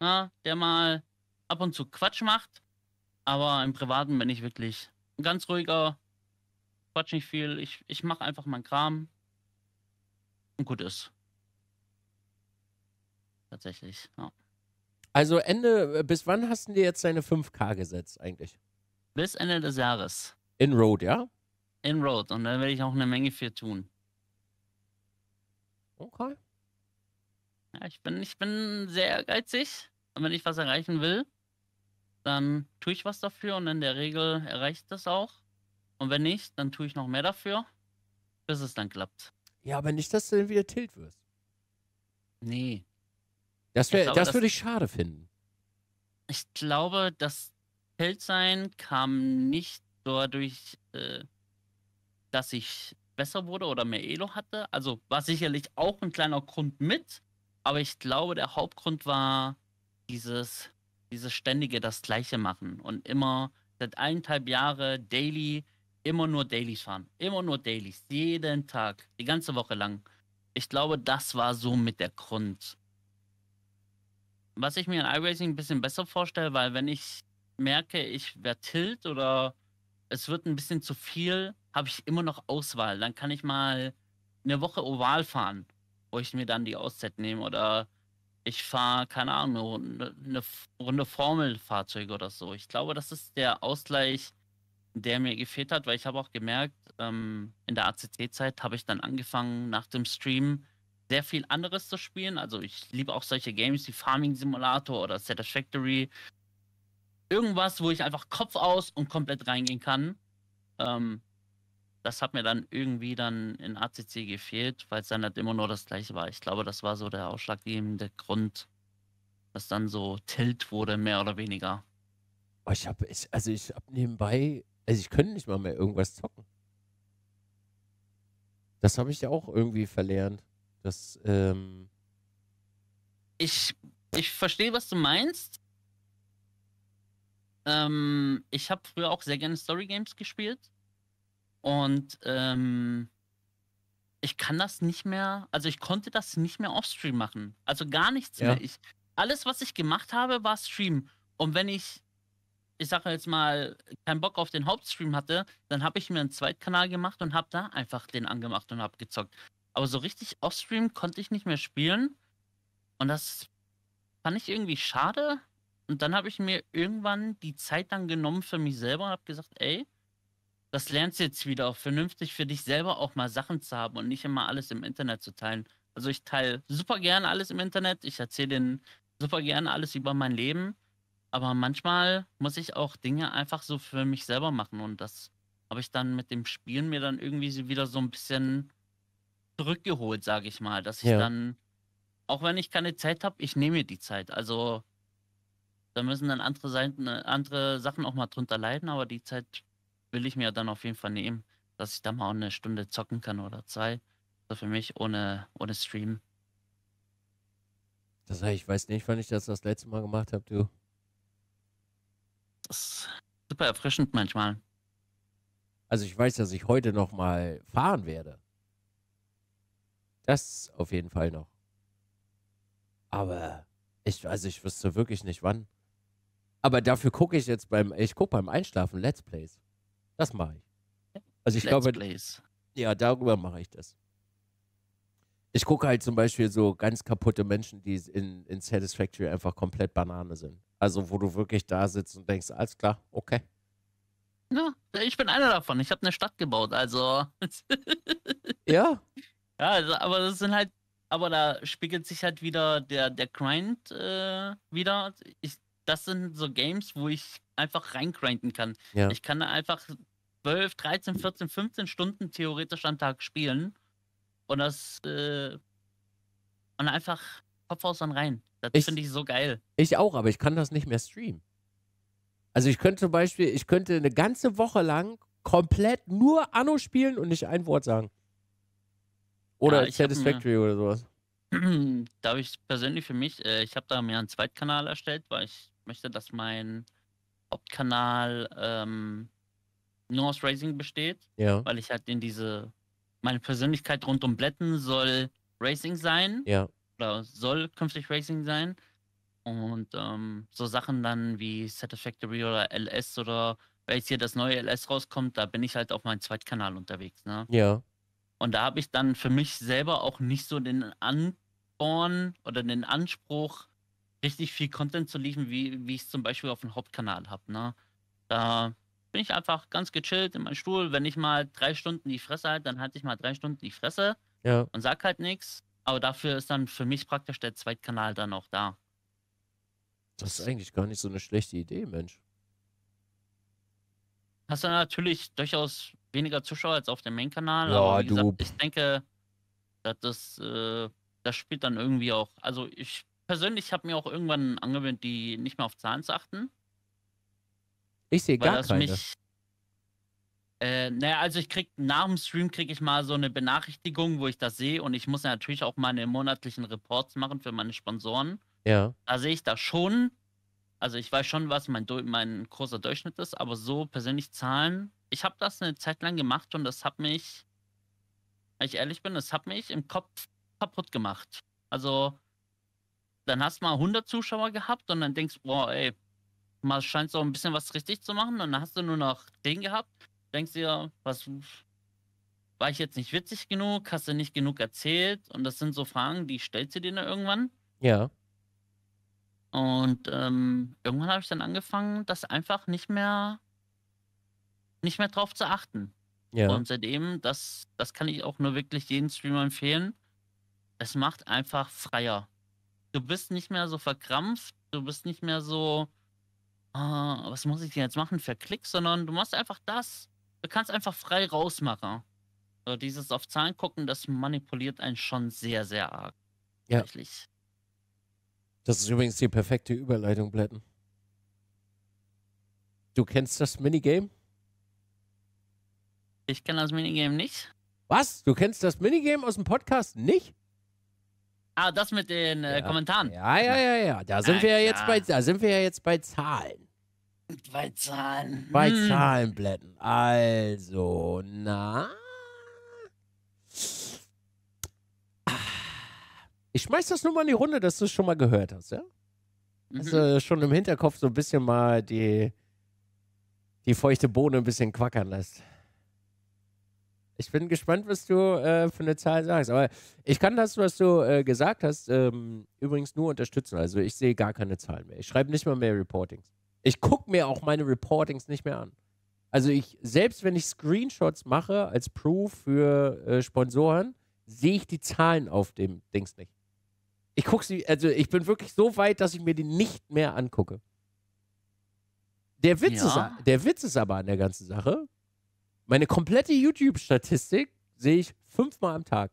na, ne, der mal ab und zu Quatsch macht. Aber im Privaten bin ich wirklich ein ganz ruhiger, quatsch nicht viel. Ich, ich mache einfach meinen Kram gut ist. Tatsächlich, ja. Also Ende, äh, bis wann hast du dir jetzt deine 5K gesetzt eigentlich? Bis Ende des Jahres. In Road, ja? In Road. Und da werde ich auch eine Menge für tun. Okay. Ja, ich bin, ich bin sehr ehrgeizig. Und wenn ich was erreichen will, dann tue ich was dafür und in der Regel erreicht das auch. Und wenn nicht, dann tue ich noch mehr dafür, bis es dann klappt. Ja, aber nicht, dass du dann wieder Tilt wirst. Nee. Das, wär, glaube, das, das würde ich schade finden. Ich glaube, das Tilt-Sein kam nicht dadurch, äh, dass ich besser wurde oder mehr Elo hatte. Also war sicherlich auch ein kleiner Grund mit, aber ich glaube, der Hauptgrund war dieses, dieses ständige das Gleiche machen und immer seit eineinhalb Jahre daily immer nur Dailies fahren. Immer nur Dailies. Jeden Tag. Die ganze Woche lang. Ich glaube, das war so mit der Grund. Was ich mir in iRacing ein bisschen besser vorstelle, weil wenn ich merke, ich werde tilt oder es wird ein bisschen zu viel, habe ich immer noch Auswahl. Dann kann ich mal eine Woche oval fahren, wo ich mir dann die Auszeit nehme oder ich fahre, keine Ahnung, eine Runde Formelfahrzeuge oder so. Ich glaube, das ist der Ausgleich, der mir gefehlt hat, weil ich habe auch gemerkt, ähm, in der ACC-Zeit habe ich dann angefangen, nach dem Stream sehr viel anderes zu spielen. Also ich liebe auch solche Games wie Farming Simulator oder Satisfactory. Irgendwas, wo ich einfach Kopf aus und komplett reingehen kann. Ähm, das hat mir dann irgendwie dann in ACC gefehlt, weil es dann halt immer nur das gleiche war. Ich glaube, das war so der ausschlaggebende Grund, dass dann so Tilt wurde, mehr oder weniger. Ich habe also ich habe nebenbei also ich könnte nicht mal mehr irgendwas zocken. Das habe ich ja auch irgendwie verlernt. Das, ähm ich, ich verstehe, was du meinst. Ähm, ich habe früher auch sehr gerne Story Games gespielt. Und ähm, ich kann das nicht mehr, also ich konnte das nicht mehr offstream machen. Also gar nichts ja. mehr. Ich, alles, was ich gemacht habe, war Stream. Und wenn ich ich sage jetzt mal, keinen Bock auf den Hauptstream hatte, dann habe ich mir einen Zweitkanal gemacht und habe da einfach den angemacht und habe gezockt. Aber so richtig offstream konnte ich nicht mehr spielen. Und das fand ich irgendwie schade. Und dann habe ich mir irgendwann die Zeit dann genommen für mich selber und habe gesagt, ey, das lernst du jetzt wieder vernünftig für dich selber auch mal Sachen zu haben und nicht immer alles im Internet zu teilen. Also ich teile super gern alles im Internet. Ich erzähle denen super gern alles über mein Leben. Aber manchmal muss ich auch Dinge einfach so für mich selber machen und das habe ich dann mit dem Spielen mir dann irgendwie wieder so ein bisschen zurückgeholt, sage ich mal, dass ich ja. dann, auch wenn ich keine Zeit habe, ich nehme mir die Zeit. Also da müssen dann andere, Seiten, äh, andere Sachen auch mal drunter leiden, aber die Zeit will ich mir dann auf jeden Fall nehmen, dass ich da mal eine Stunde zocken kann oder zwei. Also für mich ohne, ohne Stream. Das heißt, ich weiß nicht, wann ich das das letzte Mal gemacht habe, du. Das ist super erfrischend manchmal. Also ich weiß, dass ich heute noch mal fahren werde. Das auf jeden Fall noch. Aber ich, weiß, also ich wüsste wirklich nicht wann. Aber dafür gucke ich jetzt beim, ich gucke beim Einschlafen Let's Plays. Das mache ich. Also ich Let's glaube, Plays. ja, darüber mache ich das ich gucke halt zum Beispiel so ganz kaputte Menschen, die in, in Satisfactory einfach komplett Banane sind. Also, wo du wirklich da sitzt und denkst, alles klar, okay. Ja, ich bin einer davon. Ich habe eine Stadt gebaut, also. (laughs) ja. Ja, also, aber das sind halt, aber da spiegelt sich halt wieder der, der Grind äh, wieder. Ich, das sind so Games, wo ich einfach reingrinden kann. Ja. Ich kann da einfach 12, 13, 14, 15 Stunden theoretisch am Tag spielen und das, äh, und einfach Kopf aus und rein. Das finde ich so geil. Ich auch, aber ich kann das nicht mehr streamen. Also ich könnte zum Beispiel, ich könnte eine ganze Woche lang komplett nur Anno spielen und nicht ein Wort sagen. Oder ja, Satisfactory oder sowas. (clears throat) Da habe ich persönlich für mich, äh, ich habe da mir einen Zweitkanal erstellt, weil ich möchte, dass mein Hauptkanal ähm, nur aus Racing besteht, ja. weil ich halt in diese meine Persönlichkeit rund um Blätten soll Racing sein. Ja. Oder soll künftig Racing sein. Und ähm, so Sachen dann wie Satisfactory oder LS oder weil jetzt hier das neue LS rauskommt, da bin ich halt auf meinem Zweitkanal unterwegs. Ne? Ja. Und da habe ich dann für mich selber auch nicht so den Anborn oder den Anspruch, richtig viel Content zu liefern, wie, wie ich es zum Beispiel auf dem Hauptkanal habe. Ne? Da bin ich einfach ganz gechillt in meinem Stuhl. Wenn ich mal drei Stunden die Fresse halte, dann halte ich mal drei Stunden die Fresse ja. und sag halt nichts. Aber dafür ist dann für mich praktisch der Zweitkanal dann auch da. Das ist eigentlich gar nicht so eine schlechte Idee, Mensch. Hast du natürlich durchaus weniger Zuschauer als auf dem Main-Kanal, ja, aber wie du. gesagt, ich denke, dass das, äh, das spielt dann irgendwie auch. Also ich persönlich habe mir auch irgendwann angewöhnt, die nicht mehr auf Zahlen zu achten. Ich sehe gar keine. Mich, äh, naja, also ich krieg nach dem Stream kriege ich mal so eine Benachrichtigung, wo ich das sehe und ich muss natürlich auch meine monatlichen Reports machen für meine Sponsoren. Ja. Da sehe ich das schon. Also ich weiß schon, was mein, mein großer Durchschnitt ist, aber so persönlich Zahlen. Ich habe das eine Zeit lang gemacht und das hat mich, wenn ich ehrlich bin, das hat mich im Kopf kaputt gemacht. Also dann hast du mal 100 Zuschauer gehabt und dann denkst, boah, ey, mal scheint du auch ein bisschen was richtig zu machen und dann hast du nur noch den gehabt. Denkst dir, was war ich jetzt nicht witzig genug? Hast du nicht genug erzählt? Und das sind so Fragen, die stellst du dir dann irgendwann. Ja. Und ähm, irgendwann habe ich dann angefangen, das einfach nicht mehr nicht mehr drauf zu achten. Ja. Und seitdem, das, das kann ich auch nur wirklich jedem Streamer empfehlen, es macht einfach freier. Du bist nicht mehr so verkrampft, du bist nicht mehr so, ah, was muss ich denn jetzt machen für Klicks, sondern du machst einfach das. Du kannst einfach frei rausmachen. Also dieses auf Zahlen gucken, das manipuliert einen schon sehr, sehr arg. Ja. Tatsächlich. Das ist übrigens die perfekte Überleitung, Blätten. Du kennst das Minigame? Ich kenne das Minigame nicht. Was? Du kennst das Minigame aus dem Podcast nicht? Ah, das mit den äh, ja. Kommentaren. Ja, ja, ja, ja. Da sind Na, ah, wir ja jetzt bei, da sind wir ja jetzt bei Zahlen. Bei Zahlen. Bei hm. Zahlenblättern. Also, na. Ich schmeiß das nur mal in die Runde, dass du es schon mal gehört hast, ja? Mhm. Also schon im Hinterkopf so ein bisschen mal die, die feuchte Bohne ein bisschen quackern lässt. Ich bin gespannt, was du äh, für eine Zahl sagst. Aber ich kann das, was du äh, gesagt hast, ähm, übrigens nur unterstützen. Also ich sehe gar keine Zahlen mehr. Ich schreibe nicht mal mehr Reportings. Ich gucke mir auch meine Reportings nicht mehr an. Also ich, selbst wenn ich Screenshots mache als Proof für äh, Sponsoren, sehe ich die Zahlen auf dem Dings nicht. Ich gucke sie, also ich bin wirklich so weit, dass ich mir die nicht mehr angucke. Der Witz, ja. ist, der Witz ist aber an der ganzen Sache, meine komplette YouTube-Statistik sehe ich fünfmal am Tag.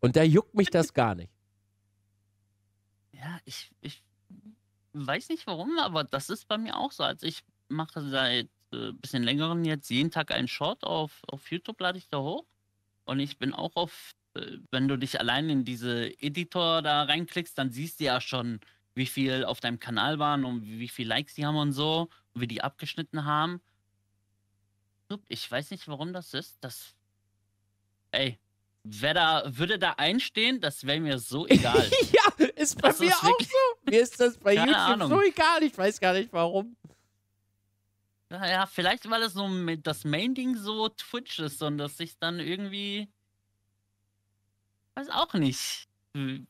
Und da juckt mich das gar nicht. Ja, ich, ich weiß nicht warum, aber das ist bei mir auch so. Also ich mache seit ein äh, bisschen längeren jetzt jeden Tag einen Short auf, auf YouTube, lade ich da hoch. Und ich bin auch auf, äh, wenn du dich allein in diese Editor da reinklickst, dann siehst du ja schon, wie viel auf deinem Kanal waren und wie viel Likes die haben und so, und wie die abgeschnitten haben. Skript. Ich weiß nicht, warum das ist. Das. Ey, wer da, würde da einstehen, das wäre mir so (laughs) egal. ja, ist bei das mir ist auch so. Mir ist das bei YouTube Ahnung. so egal. Ich weiß gar nicht, warum. Naja, vielleicht, weil es so das Main-Ding so Twitch ist und dass ich dann irgendwie. Weiß auch nicht,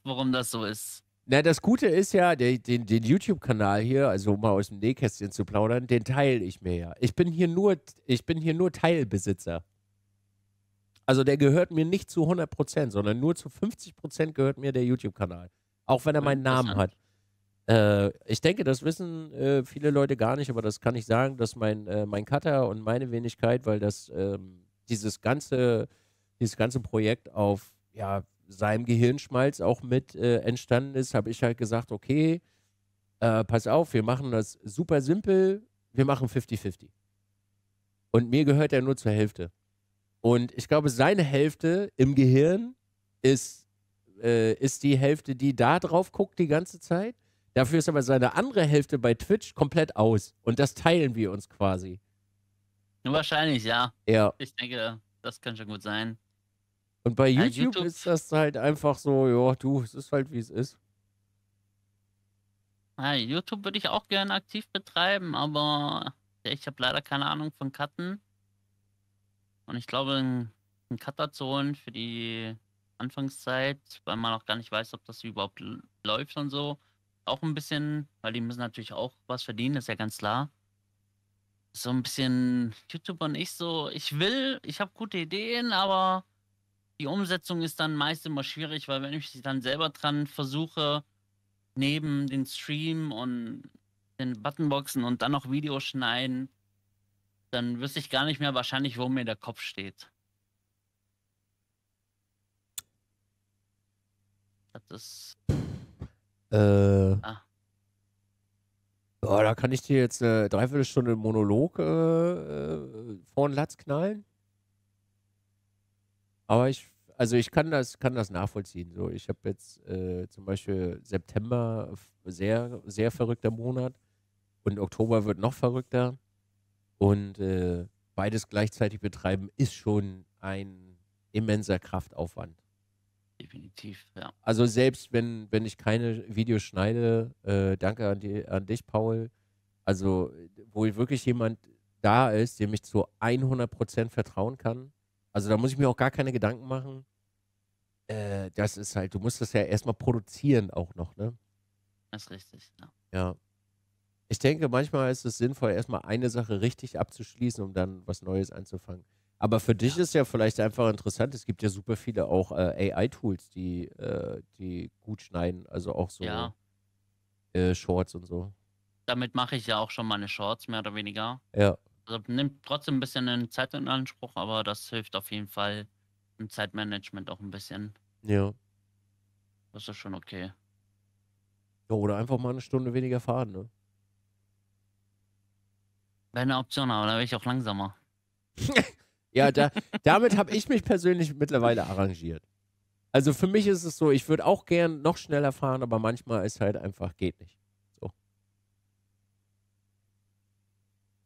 warum das so ist. Na, das Gute ist ja, den, den, den YouTube-Kanal hier, also um mal aus dem Nähkästchen zu plaudern, den teile ich mir ja. Ich bin hier nur, ich bin hier nur Teilbesitzer. Also der gehört mir nicht zu 100%, sondern nur zu 50% gehört mir der YouTube-Kanal. Auch wenn er meinen Namen hat. Äh, ich denke, das wissen äh, viele Leute gar nicht, aber das kann ich sagen, dass mein, äh, mein Cutter und meine Wenigkeit, weil das ähm, dieses ganze, dieses ganze Projekt auf ja, seinem Gehirnschmalz auch mit äh, entstanden ist, habe ich halt gesagt, okay, äh, pass auf, wir machen das super simpel, wir machen 50-50. Und mir gehört er nur zur Hälfte. Und ich glaube, seine Hälfte im Gehirn ist, äh, ist die Hälfte, die da drauf guckt die ganze Zeit. Dafür ist aber seine andere Hälfte bei Twitch komplett aus. Und das teilen wir uns quasi. Wahrscheinlich, ja. Ja. Ich denke, das kann schon gut sein. Und bei ja, YouTube, ist das halt einfach so, ja, du, es ist halt wie es ist. Ja, YouTube würde ich auch gerne aktiv betreiben, aber ich habe leider keine Ahnung von Cutten. Und ich glaube, einen Cutter zu holen für die Anfangszeit, weil man auch gar nicht weiß, ob das überhaupt läuft und so, auch ein bisschen, weil die müssen natürlich auch was verdienen, ist ja ganz klar so ein bisschen YouTube und ich so, ich will, ich habe gute Ideen, aber die Umsetzung ist dann meist immer schwierig, weil wenn ich sie dann selber dran versuche, neben den Stream und den Buttonboxen und dann noch Videos schneiden, dann wüsste ich gar nicht mehr wahrscheinlich, wo mir der Kopf steht. Das ist. Äh. Ah. Ja, da kann ich dir jetzt eine Dreiviertelstunde Monolog äh, äh, vor den Latz knallen. Aber ich also ich kann das, kann das nachvollziehen. So, ich habe jetzt äh, zum Beispiel September sehr, sehr verrückter Monat und Oktober wird noch verrückter. Und äh, beides gleichzeitig betreiben ist schon ein immenser Kraftaufwand. Definitiv, ja. Also selbst wenn, wenn ich keine Videos schneide, äh, danke an, die, an dich, Paul. Also, wo wirklich jemand da ist, dem ich zu 100% vertrauen kann, also da muss ich mir auch gar keine Gedanken machen. Äh, das ist halt, du musst das ja erstmal produzieren auch noch, ne? Das ist richtig, ja. Ja. Ich denke, manchmal ist es sinnvoll, erstmal eine Sache richtig abzuschließen, um dann was Neues anzufangen. Aber für dich ja. ist ja vielleicht einfach interessant, es gibt ja super viele auch äh, AI-Tools, die, äh, die gut schneiden, also auch so ja. Äh, Shorts und so. Damit mache ich ja auch schon meine Shorts, mehr oder weniger. Ja. Also nimmt trotzdem ein bisschen Zeit in Anspruch, aber das hilft auf jeden Fall im Zeitmanagement auch ein bisschen. Ja. Das ist schon okay. Ja, oder einfach mal eine Stunde weniger fahren, ne? Wäre eine Option, aber da wäre ich auch langsamer. (laughs) ja, da, damit habe ich mich persönlich mittlerweile arrangiert. Also für mich ist es so, ich würde auch gern noch schneller fahren, aber manchmal ist halt einfach, geht nicht.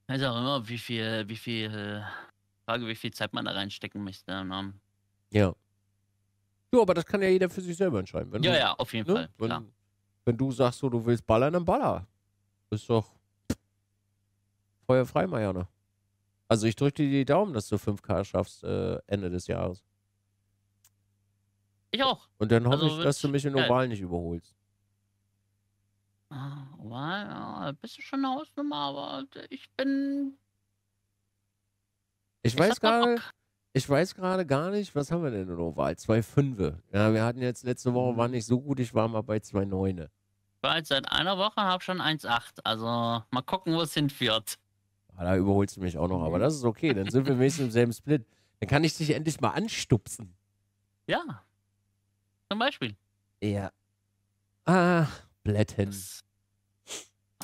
Also auch immer, wie viel, wie viel, Frage, wie viel Zeit man da reinstecken möchte. Ne? Ja. Ja, aber das kann ja jeder für sich selber entscheiden. Wenn ja, du, ja, auf jeden ne? Fall. Wenn, wenn, du sagst, so, du willst ballern, dann baller. Ist doch Feuer frei, Marianne. Also ich drücke dir die Daumen, dass du 5K schaffst äh, Ende des Jahres. Ich auch. Und dann hoffe also, ich, dass du mich in Oval nicht überholst. Ah, wow, bist du schon eine Hausnummer, aber ich bin. Ich, ich weiß gerade. Ich weiß gerade gar nicht, was haben wir denn in Oval? Zwei Fünfe. Ja, wir hatten jetzt letzte Woche, war hm. nicht so gut, ich war mal bei zwei Neune. Bald seit einer Woche habe schon 1,8. Also mal gucken, wo es hinführt. Ah, da überholst du mich auch noch, aber mhm. das ist okay. Dann sind wir wenigstens im selben Split. Dann kann ich dich endlich mal anstupsen. Ja. Zum Beispiel. Ja. Ah, Blättens.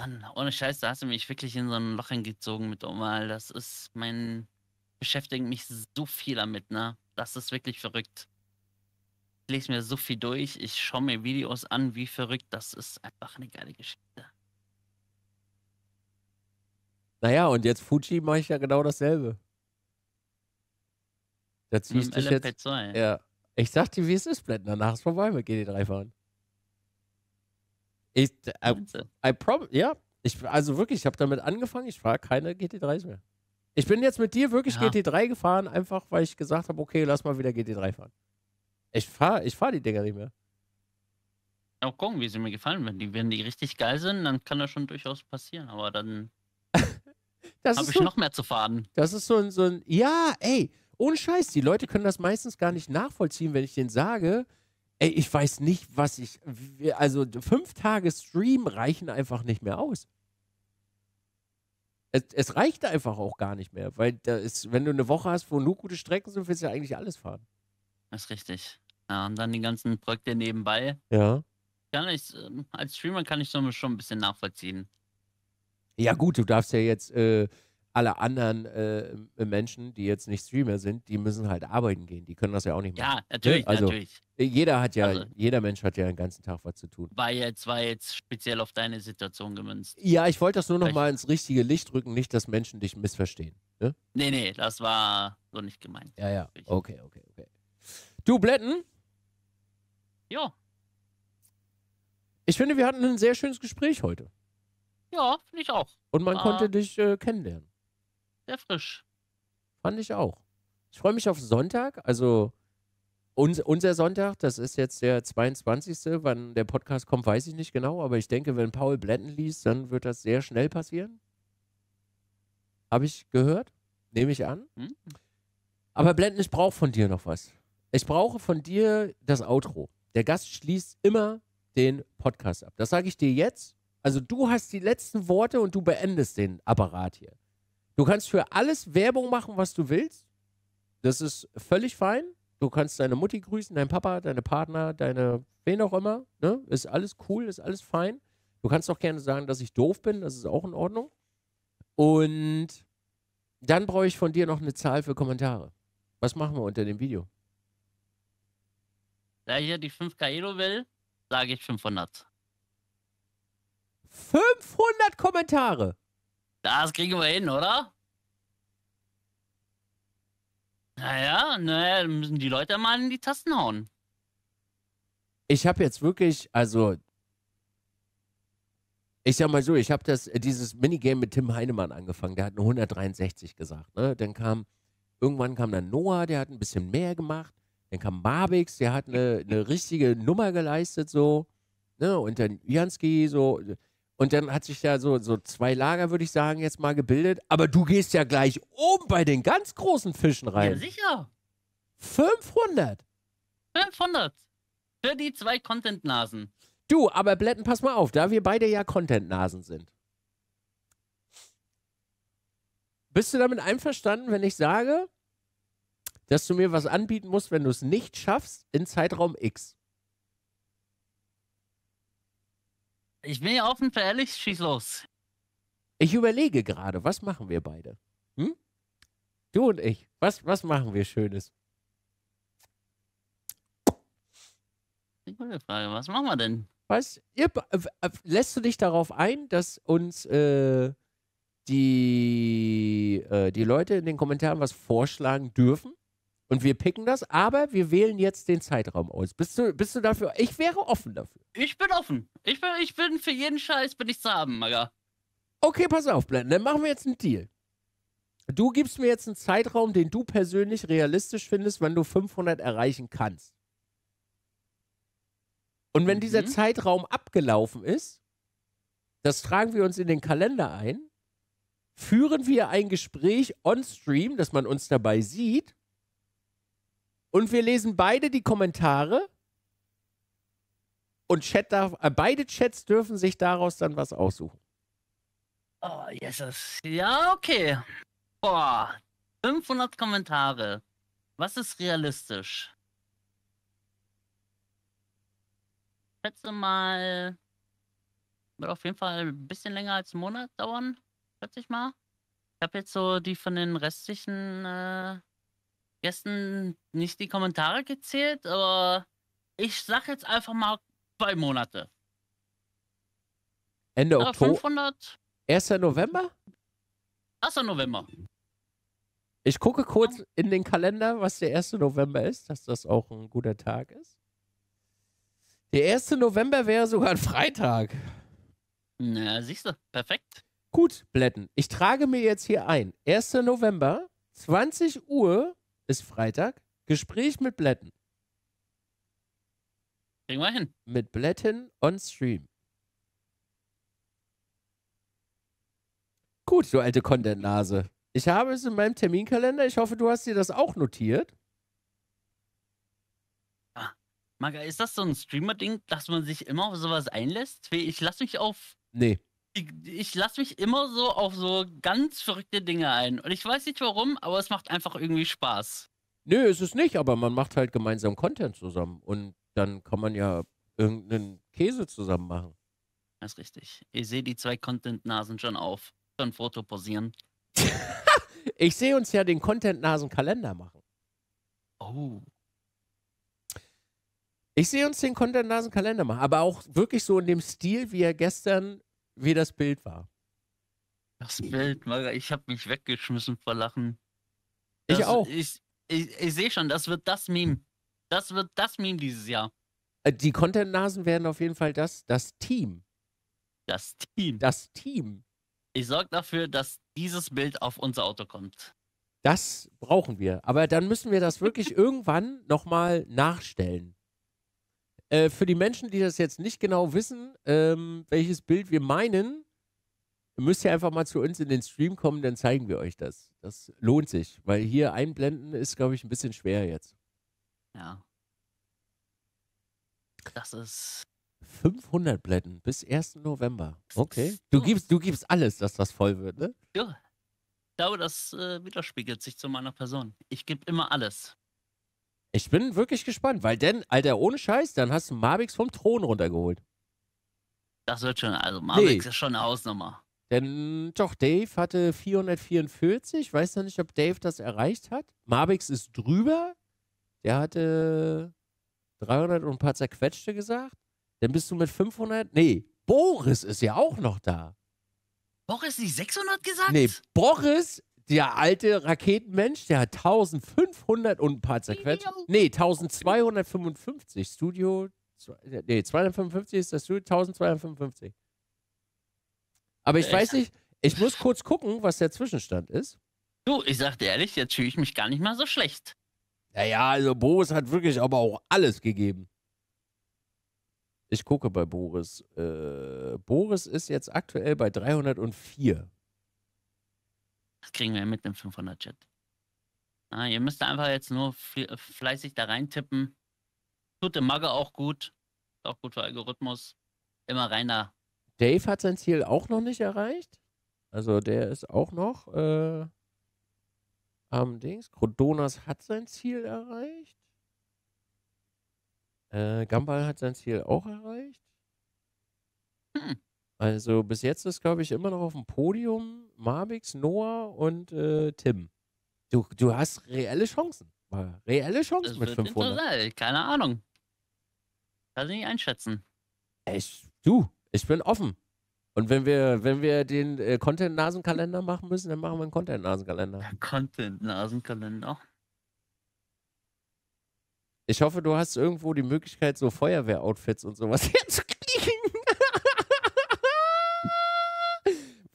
Mann, ohne Scheiß, da hast du mich wirklich in so ein Loch hingezogen mit Omal. Das ist mein. Beschäftigt mich so viel damit, ne? Das ist wirklich verrückt. Ich lese mir so viel durch, ich schaue mir Videos an, wie verrückt. Das ist einfach eine geile Geschichte. Naja, und jetzt Fuji mache ich ja genau dasselbe. Da ziehst du jetzt. Ja. Ich sag dir, wie es ist, Blenden. Danach ist vorbei mit GT3 fahren. Ich, äh, I prob ja, ich, also wirklich, ich habe damit angefangen, ich fahre keine GT3s mehr. Ich bin jetzt mit dir wirklich ja. GT3 gefahren, einfach weil ich gesagt habe, okay, lass mal wieder GT3 fahren. Ich fahre ich fahr die Dinger nicht mehr. Auch gucken, wie sie mir gefallen. werden. wenn die richtig geil sind, dann kann das schon durchaus passieren, aber dann (laughs) habe ich so, noch mehr zu fahren. Das ist so ein, so ein, ja, ey, ohne Scheiß, die Leute können das meistens gar nicht nachvollziehen, wenn ich denen sage, Ey, ich weiß nicht, was ich. Also fünf Tage Stream reichen einfach nicht mehr aus. Es, es reicht einfach auch gar nicht mehr, weil da ist, wenn du eine Woche hast, wo nur gute Strecken sind, willst du ja eigentlich alles fahren. Das ist richtig. Ja, und dann die ganzen Projekte nebenbei. Ja. Kann ich, ähm, als Streamer kann ich schon ein bisschen nachvollziehen. Ja, gut, du darfst ja jetzt. Äh, alle anderen äh, Menschen, die jetzt nicht Streamer sind, die müssen halt arbeiten gehen. Die können das ja auch nicht machen. Ja, ne? natürlich, also, natürlich. Äh, jeder hat ja, also, jeder Mensch hat ja den ganzen Tag was zu tun. War jetzt, war jetzt speziell auf deine Situation gemünzt. Ja, ich wollte das nur noch mal ins richtige Licht rücken, nicht, dass Menschen dich missverstehen. Ne? Nee, nee, das war so nicht gemeint. Ja, ja. Okay, okay, okay. Du, Blätten? Ja. Ich finde, wir hatten ein sehr schönes Gespräch heute. Ja, finde ich auch. Und man war... konnte dich äh, kennenlernen sehr frisch. Fand ich auch. Ich freue mich auf Sonntag, also uns, unser Sonntag, das ist jetzt der 22. Wann der Podcast kommt, weiß ich nicht genau, aber ich denke, wenn Paul Blenden liest, dann wird das sehr schnell passieren. Habe ich gehört, nehme ich an. Hm? Aber Blenden, ich brauche von dir noch was. Ich brauche von dir das Outro. Der Gast schließt immer den Podcast ab. Das sage ich dir jetzt. Also du hast die letzten Worte und du beendest den Apparat hier. Du kannst für alles Werbung machen, was du willst. Das ist völlig fein. Du kannst deine Mutti grüßen, deinen Papa, deine Partner, deine wen auch immer. Ne? Ist alles cool, ist alles fein. Du kannst auch gerne sagen, dass ich doof bin. Das ist auch in Ordnung. Und dann brauche ich von dir noch eine Zahl für Kommentare. Was machen wir unter dem Video? Da ich ja die 5 Kaelo will, sage ich 500. 500 Kommentare? Das kriegen wir hin, oder? Naja, naja, müssen die Leute mal in die Tasten hauen. Ich habe jetzt wirklich, also, ich sag mal so, ich habe das, dieses Minigame mit Tim Heinemann angefangen, der hat nur 163 gesagt, ne? Dann kam, irgendwann kam dann Noah, der hat ein bisschen mehr gemacht, dann kam Mabix, der hat eine, eine richtige Nummer geleistet, so, ne? Und dann Jansky, so, und dann hat sich ja so, so zwei Lager, würde ich sagen, jetzt mal gebildet. Aber du gehst ja gleich oben bei den ganz großen Fischen rein. Ja, sicher. 500. 500. Für die zwei Content-Nasen. Du, aber Blätten, pass mal auf, da wir beide ja Content-Nasen sind. Bist du damit einverstanden, wenn ich sage, dass du mir was anbieten musst, wenn du es nicht schaffst in Zeitraum X? Ich bin ja offen für ehrlich, schieß los. Ich überlege gerade, was machen wir beide? Hm? Du und ich. Was, was machen wir Schönes? Gute Frage. Was machen wir denn? Was? Äh, äh, lässt du dich darauf ein, dass uns äh, die, äh, die Leute in den Kommentaren was vorschlagen dürfen? Und wir picken das, aber wir wählen jetzt den Zeitraum aus. Bist du, bist du dafür? Ich wäre offen dafür. Ich bin offen. Ich bin, ich bin für jeden Scheiß bin ich zu haben, Maga. Okay, pass auf, Blenden. Dann machen wir jetzt einen Deal. Du gibst mir jetzt einen Zeitraum, den du persönlich realistisch findest, wenn du 500 erreichen kannst. Und wenn mhm. dieser Zeitraum abgelaufen ist, das tragen wir uns in den Kalender ein, führen wir ein Gespräch on Stream, dass man uns dabei sieht und wir lesen beide die Kommentare und Chat darf, äh, beide Chats dürfen sich daraus dann was aussuchen. Oh, Jesus. Ja, okay. Boah, 500 Kommentare. Was ist realistisch? Ich schätze mal, wird auf jeden Fall ein bisschen länger als einen Monat dauern, schätze ich mal. Ich habe jetzt so die von den restlichen äh, gestern nicht die Kommentare gezählt, aber ich sag jetzt einfach mal zwei Monate. Ende aber Oktober? 500? 1. November? 1. November. Ich gucke kurz in den Kalender, was der 1. November ist, dass das auch ein guter Tag ist. Der 1. November wäre sogar ein Freitag. Na, siehst du, perfekt. Gut, Blätten. Ich trage mir jetzt hier ein. 1. November, 20 Uhr ist Freitag. Gespräch mit Blätten. Kriegen wir hin. Mit Blätten on Stream. Gut, du alte Content-Nase. Ich habe es in meinem Terminkalender. Ich hoffe, du hast dir das auch notiert. Ja. Ah, Maga, ist das so ein Streamer-Ding, dass man sich immer auf sowas einlässt? Ich lasse mich auf. Nee ich lasse mich immer so auf so ganz verrückte Dinge ein. Und ich weiß nicht warum, aber es macht einfach irgendwie Spaß. Nö, ist es nicht, aber man macht halt gemeinsam Content zusammen. Und dann kann man ja irgendeinen Käse zusammen machen. Das ist richtig. Ich sehe die zwei Content-Nasen schon auf. Schon Foto posieren. (laughs) ich sehe uns ja den Content-Nasen-Kalender machen. Oh. Ich sehe uns den Content-Nasen-Kalender machen, aber auch wirklich so in dem Stil, wie er gestern wie das Bild war. Das Bild, Marga, ich habe mich weggeschmissen vor Lachen. Das, ich auch. Ich, ich, ich sehe schon, das wird das Meme. Das wird das Meme dieses Jahr. Äh, die Content-Nasen werden auf jeden Fall das, das Team. Das Team. Das Team. Ich sorge dafür, dass dieses Bild auf unser Auto kommt. Das brauchen wir. Aber dann müssen wir das wirklich (laughs) irgendwann nochmal nachstellen. Äh, für die Menschen, die das jetzt nicht genau wissen, ähm, welches Bild wir meinen, müsst ihr einfach mal zu uns in den Stream kommen, dann zeigen wir euch das. Das lohnt sich, weil hier einblenden ist, glaube ich, ein bisschen schwer jetzt. Ja. Das ist 500 Blätten bis 1. November. Okay. Du gibst, du gibst alles, dass das voll wird, ne? Ja. Ich glaube, das äh, widerspiegelt sich zu meiner Person. Ich gebe immer alles. Ich bin wirklich gespannt, weil denn, Alter, ohne Scheiß, dann hast du Mavix vom Thron runtergeholt. Das wird schon, also Mavix nee. ist schon eine Hausnummer. Denn doch, Dave hatte 444. Weiß noch nicht, ob Dave das erreicht hat. Mavix ist drüber. Der hatte 300 und ein paar zerquetschte gesagt. Dann bist du mit 500. Nee, Boris ist ja auch noch da. Boris nicht 600 gesagt? Nee, Boris der alte Raketenmensch, der hat 1500 und ein paar zerquetscht. Nee, 1255. Studio. Nee, 255 ist das Studio, 1255. Aber ich Echt? weiß nicht, ich muss kurz gucken, was der Zwischenstand ist. Du, ich sag dir ehrlich, jetzt fühle ich mich gar nicht mal so schlecht. Naja, also Boris hat wirklich aber auch alles gegeben. Ich gucke bei Boris. Äh, Boris ist jetzt aktuell bei 304. Das kriegen wir mit dem 500-Chat. Ah, ihr müsst einfach jetzt nur äh, fleißig da reintippen. Tut dem Magge auch gut. Auch gut für Algorithmus. Immer rein da. Dave hat sein Ziel auch noch nicht erreicht. Also der ist auch noch äh, am Dings. Krodonas hat sein Ziel erreicht. Äh, Gambal hat sein Ziel auch erreicht. Hm. Also bis jetzt ist, glaube ich, immer noch auf dem Podium Mavix, Noah und äh, Tim. Du, du hast reelle Chancen. Reelle Chancen das mit 500. Keine Ahnung. Kann ich nicht einschätzen. Ich, du, ich bin offen. Und wenn wir, wenn wir den äh, Content-Nasenkalender machen müssen, dann machen wir einen Content-Nasenkalender. (laughs) Content-Nasenkalender. Ich hoffe, du hast irgendwo die Möglichkeit, so Feuerwehr-Outfits und sowas (laughs) herzukriegen.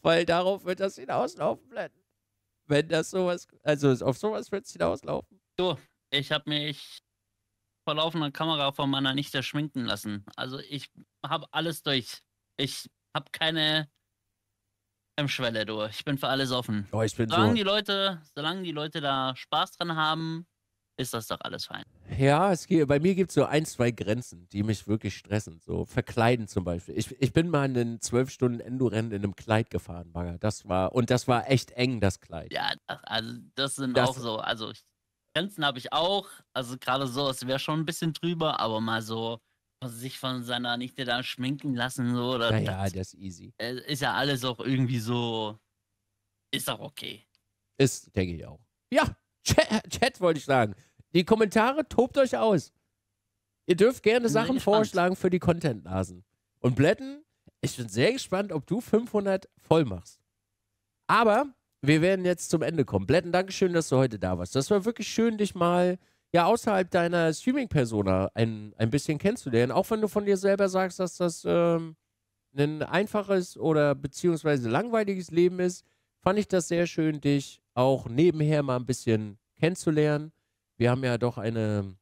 Weil darauf wird das hinauslaufen, Blend. Wenn das sowas, also auf sowas wird es hinauslaufen. Du, ich habe mich vor laufender Kamera von meiner Nichte schminken lassen. Also ich habe alles durch. Ich habe keine Hemmschwelle, durch. Ich bin für alles offen. Oh, ich bin solange so... die Leute, solange die Leute da Spaß dran haben, ist das doch alles fein. Ja, es geht, bei mir gibt es so ein, zwei Grenzen, die mich wirklich stressen. So verkleiden zum Beispiel. Ich, ich bin mal in den zwölf Stunden Endurennen in einem Kleid gefahren, Bagger. Das war, und das war echt eng, das Kleid. Ja, das, also das sind das, auch so, also Grenzen habe ich auch. Also gerade so, es wäre schon ein bisschen drüber, aber mal so sich von seiner Nichte da schminken lassen, so. Oder naja, das, das ist easy. Äh, ist ja alles auch irgendwie so, ist auch okay. Ist, denke ich auch. Ja, Chat, Chat wollte ich sagen. Die Kommentare tobt euch aus. Ihr dürft gerne Sachen vorschlagen für die Content-Nasen. Und Blätten, ich bin sehr gespannt, ob du 500 voll machst. Aber wir werden jetzt zum Ende kommen. Blätten, Dankeschön, dass du heute da warst. Das war wirklich schön, dich mal ja außerhalb deiner Streaming-Persona ein, ein bisschen kennenzulernen. Auch wenn du von dir selber sagst, dass das ähm, ein einfaches oder beziehungsweise langweiliges Leben ist, fand ich das sehr schön, dich auch nebenher mal ein bisschen kennenzulernen. Wir haben ja doch eine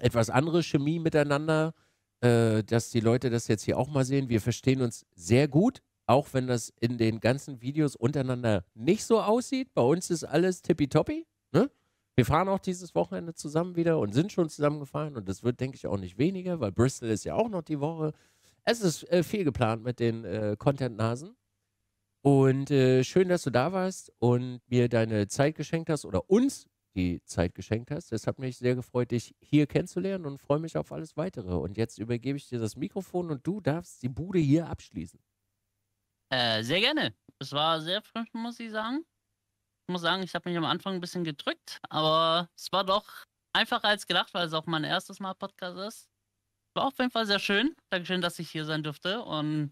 etwas andere Chemie miteinander, äh, dass die Leute das jetzt hier auch mal sehen. Wir verstehen uns sehr gut, auch wenn das in den ganzen Videos untereinander nicht so aussieht. Bei uns ist alles tippitoppi. Ne? Wir fahren auch dieses Wochenende zusammen wieder und sind schon zusammengefahren und das wird, denke ich, auch nicht weniger, weil Bristol ist ja auch noch die Woche. Es ist äh, viel geplant mit den äh, Content-Nasen und äh, schön, dass du da warst und mir deine Zeit geschenkt hast oder uns die Zeit geschenkt hast. Es hat mich sehr gefreut, dich hier kennenzulernen und freue mich auf alles weitere. Und jetzt übergebe ich dir das Mikrofon und du darfst die Bude hier abschließen. Äh, sehr gerne. Es war sehr frisch, muss ich sagen. Ich muss sagen, ich habe mich am Anfang ein bisschen gedrückt, aber es war doch einfacher als gedacht, weil es auch mein erstes Mal Podcast ist. War auf jeden Fall sehr schön. Dankeschön, dass ich hier sein durfte und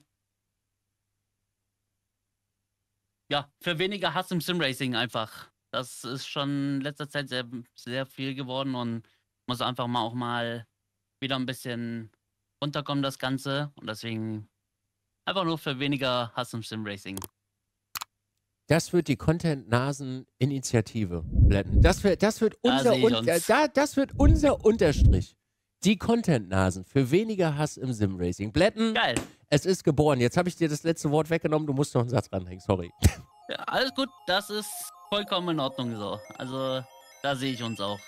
ja, für weniger Hass im Simracing einfach. Das ist schon in letzter Zeit sehr, sehr viel geworden und muss einfach mal auch mal wieder ein bisschen runterkommen, das Ganze. Und deswegen einfach nur für weniger Hass im Simracing. Das wird die Content-Nasen-Initiative blenden. Das wird, das, wird unser da un äh, da, das wird unser Unterstrich. Die Content-Nasen für weniger Hass im Simracing. Blenden. Geil. Es ist geboren. Jetzt habe ich dir das letzte Wort weggenommen. Du musst noch einen Satz ranhängen. Sorry. (laughs) Ja, alles gut. Das ist vollkommen in Ordnung so. Also, da sehe ich uns auch.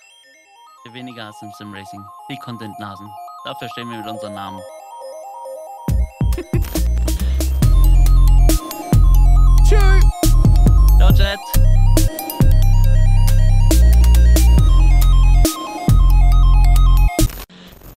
Der weniger als im Sim Racing. Die Content-Nasen. Dafür stehen wir mit unserem Namen. Tschüss. (laughs) Ciao, Chat.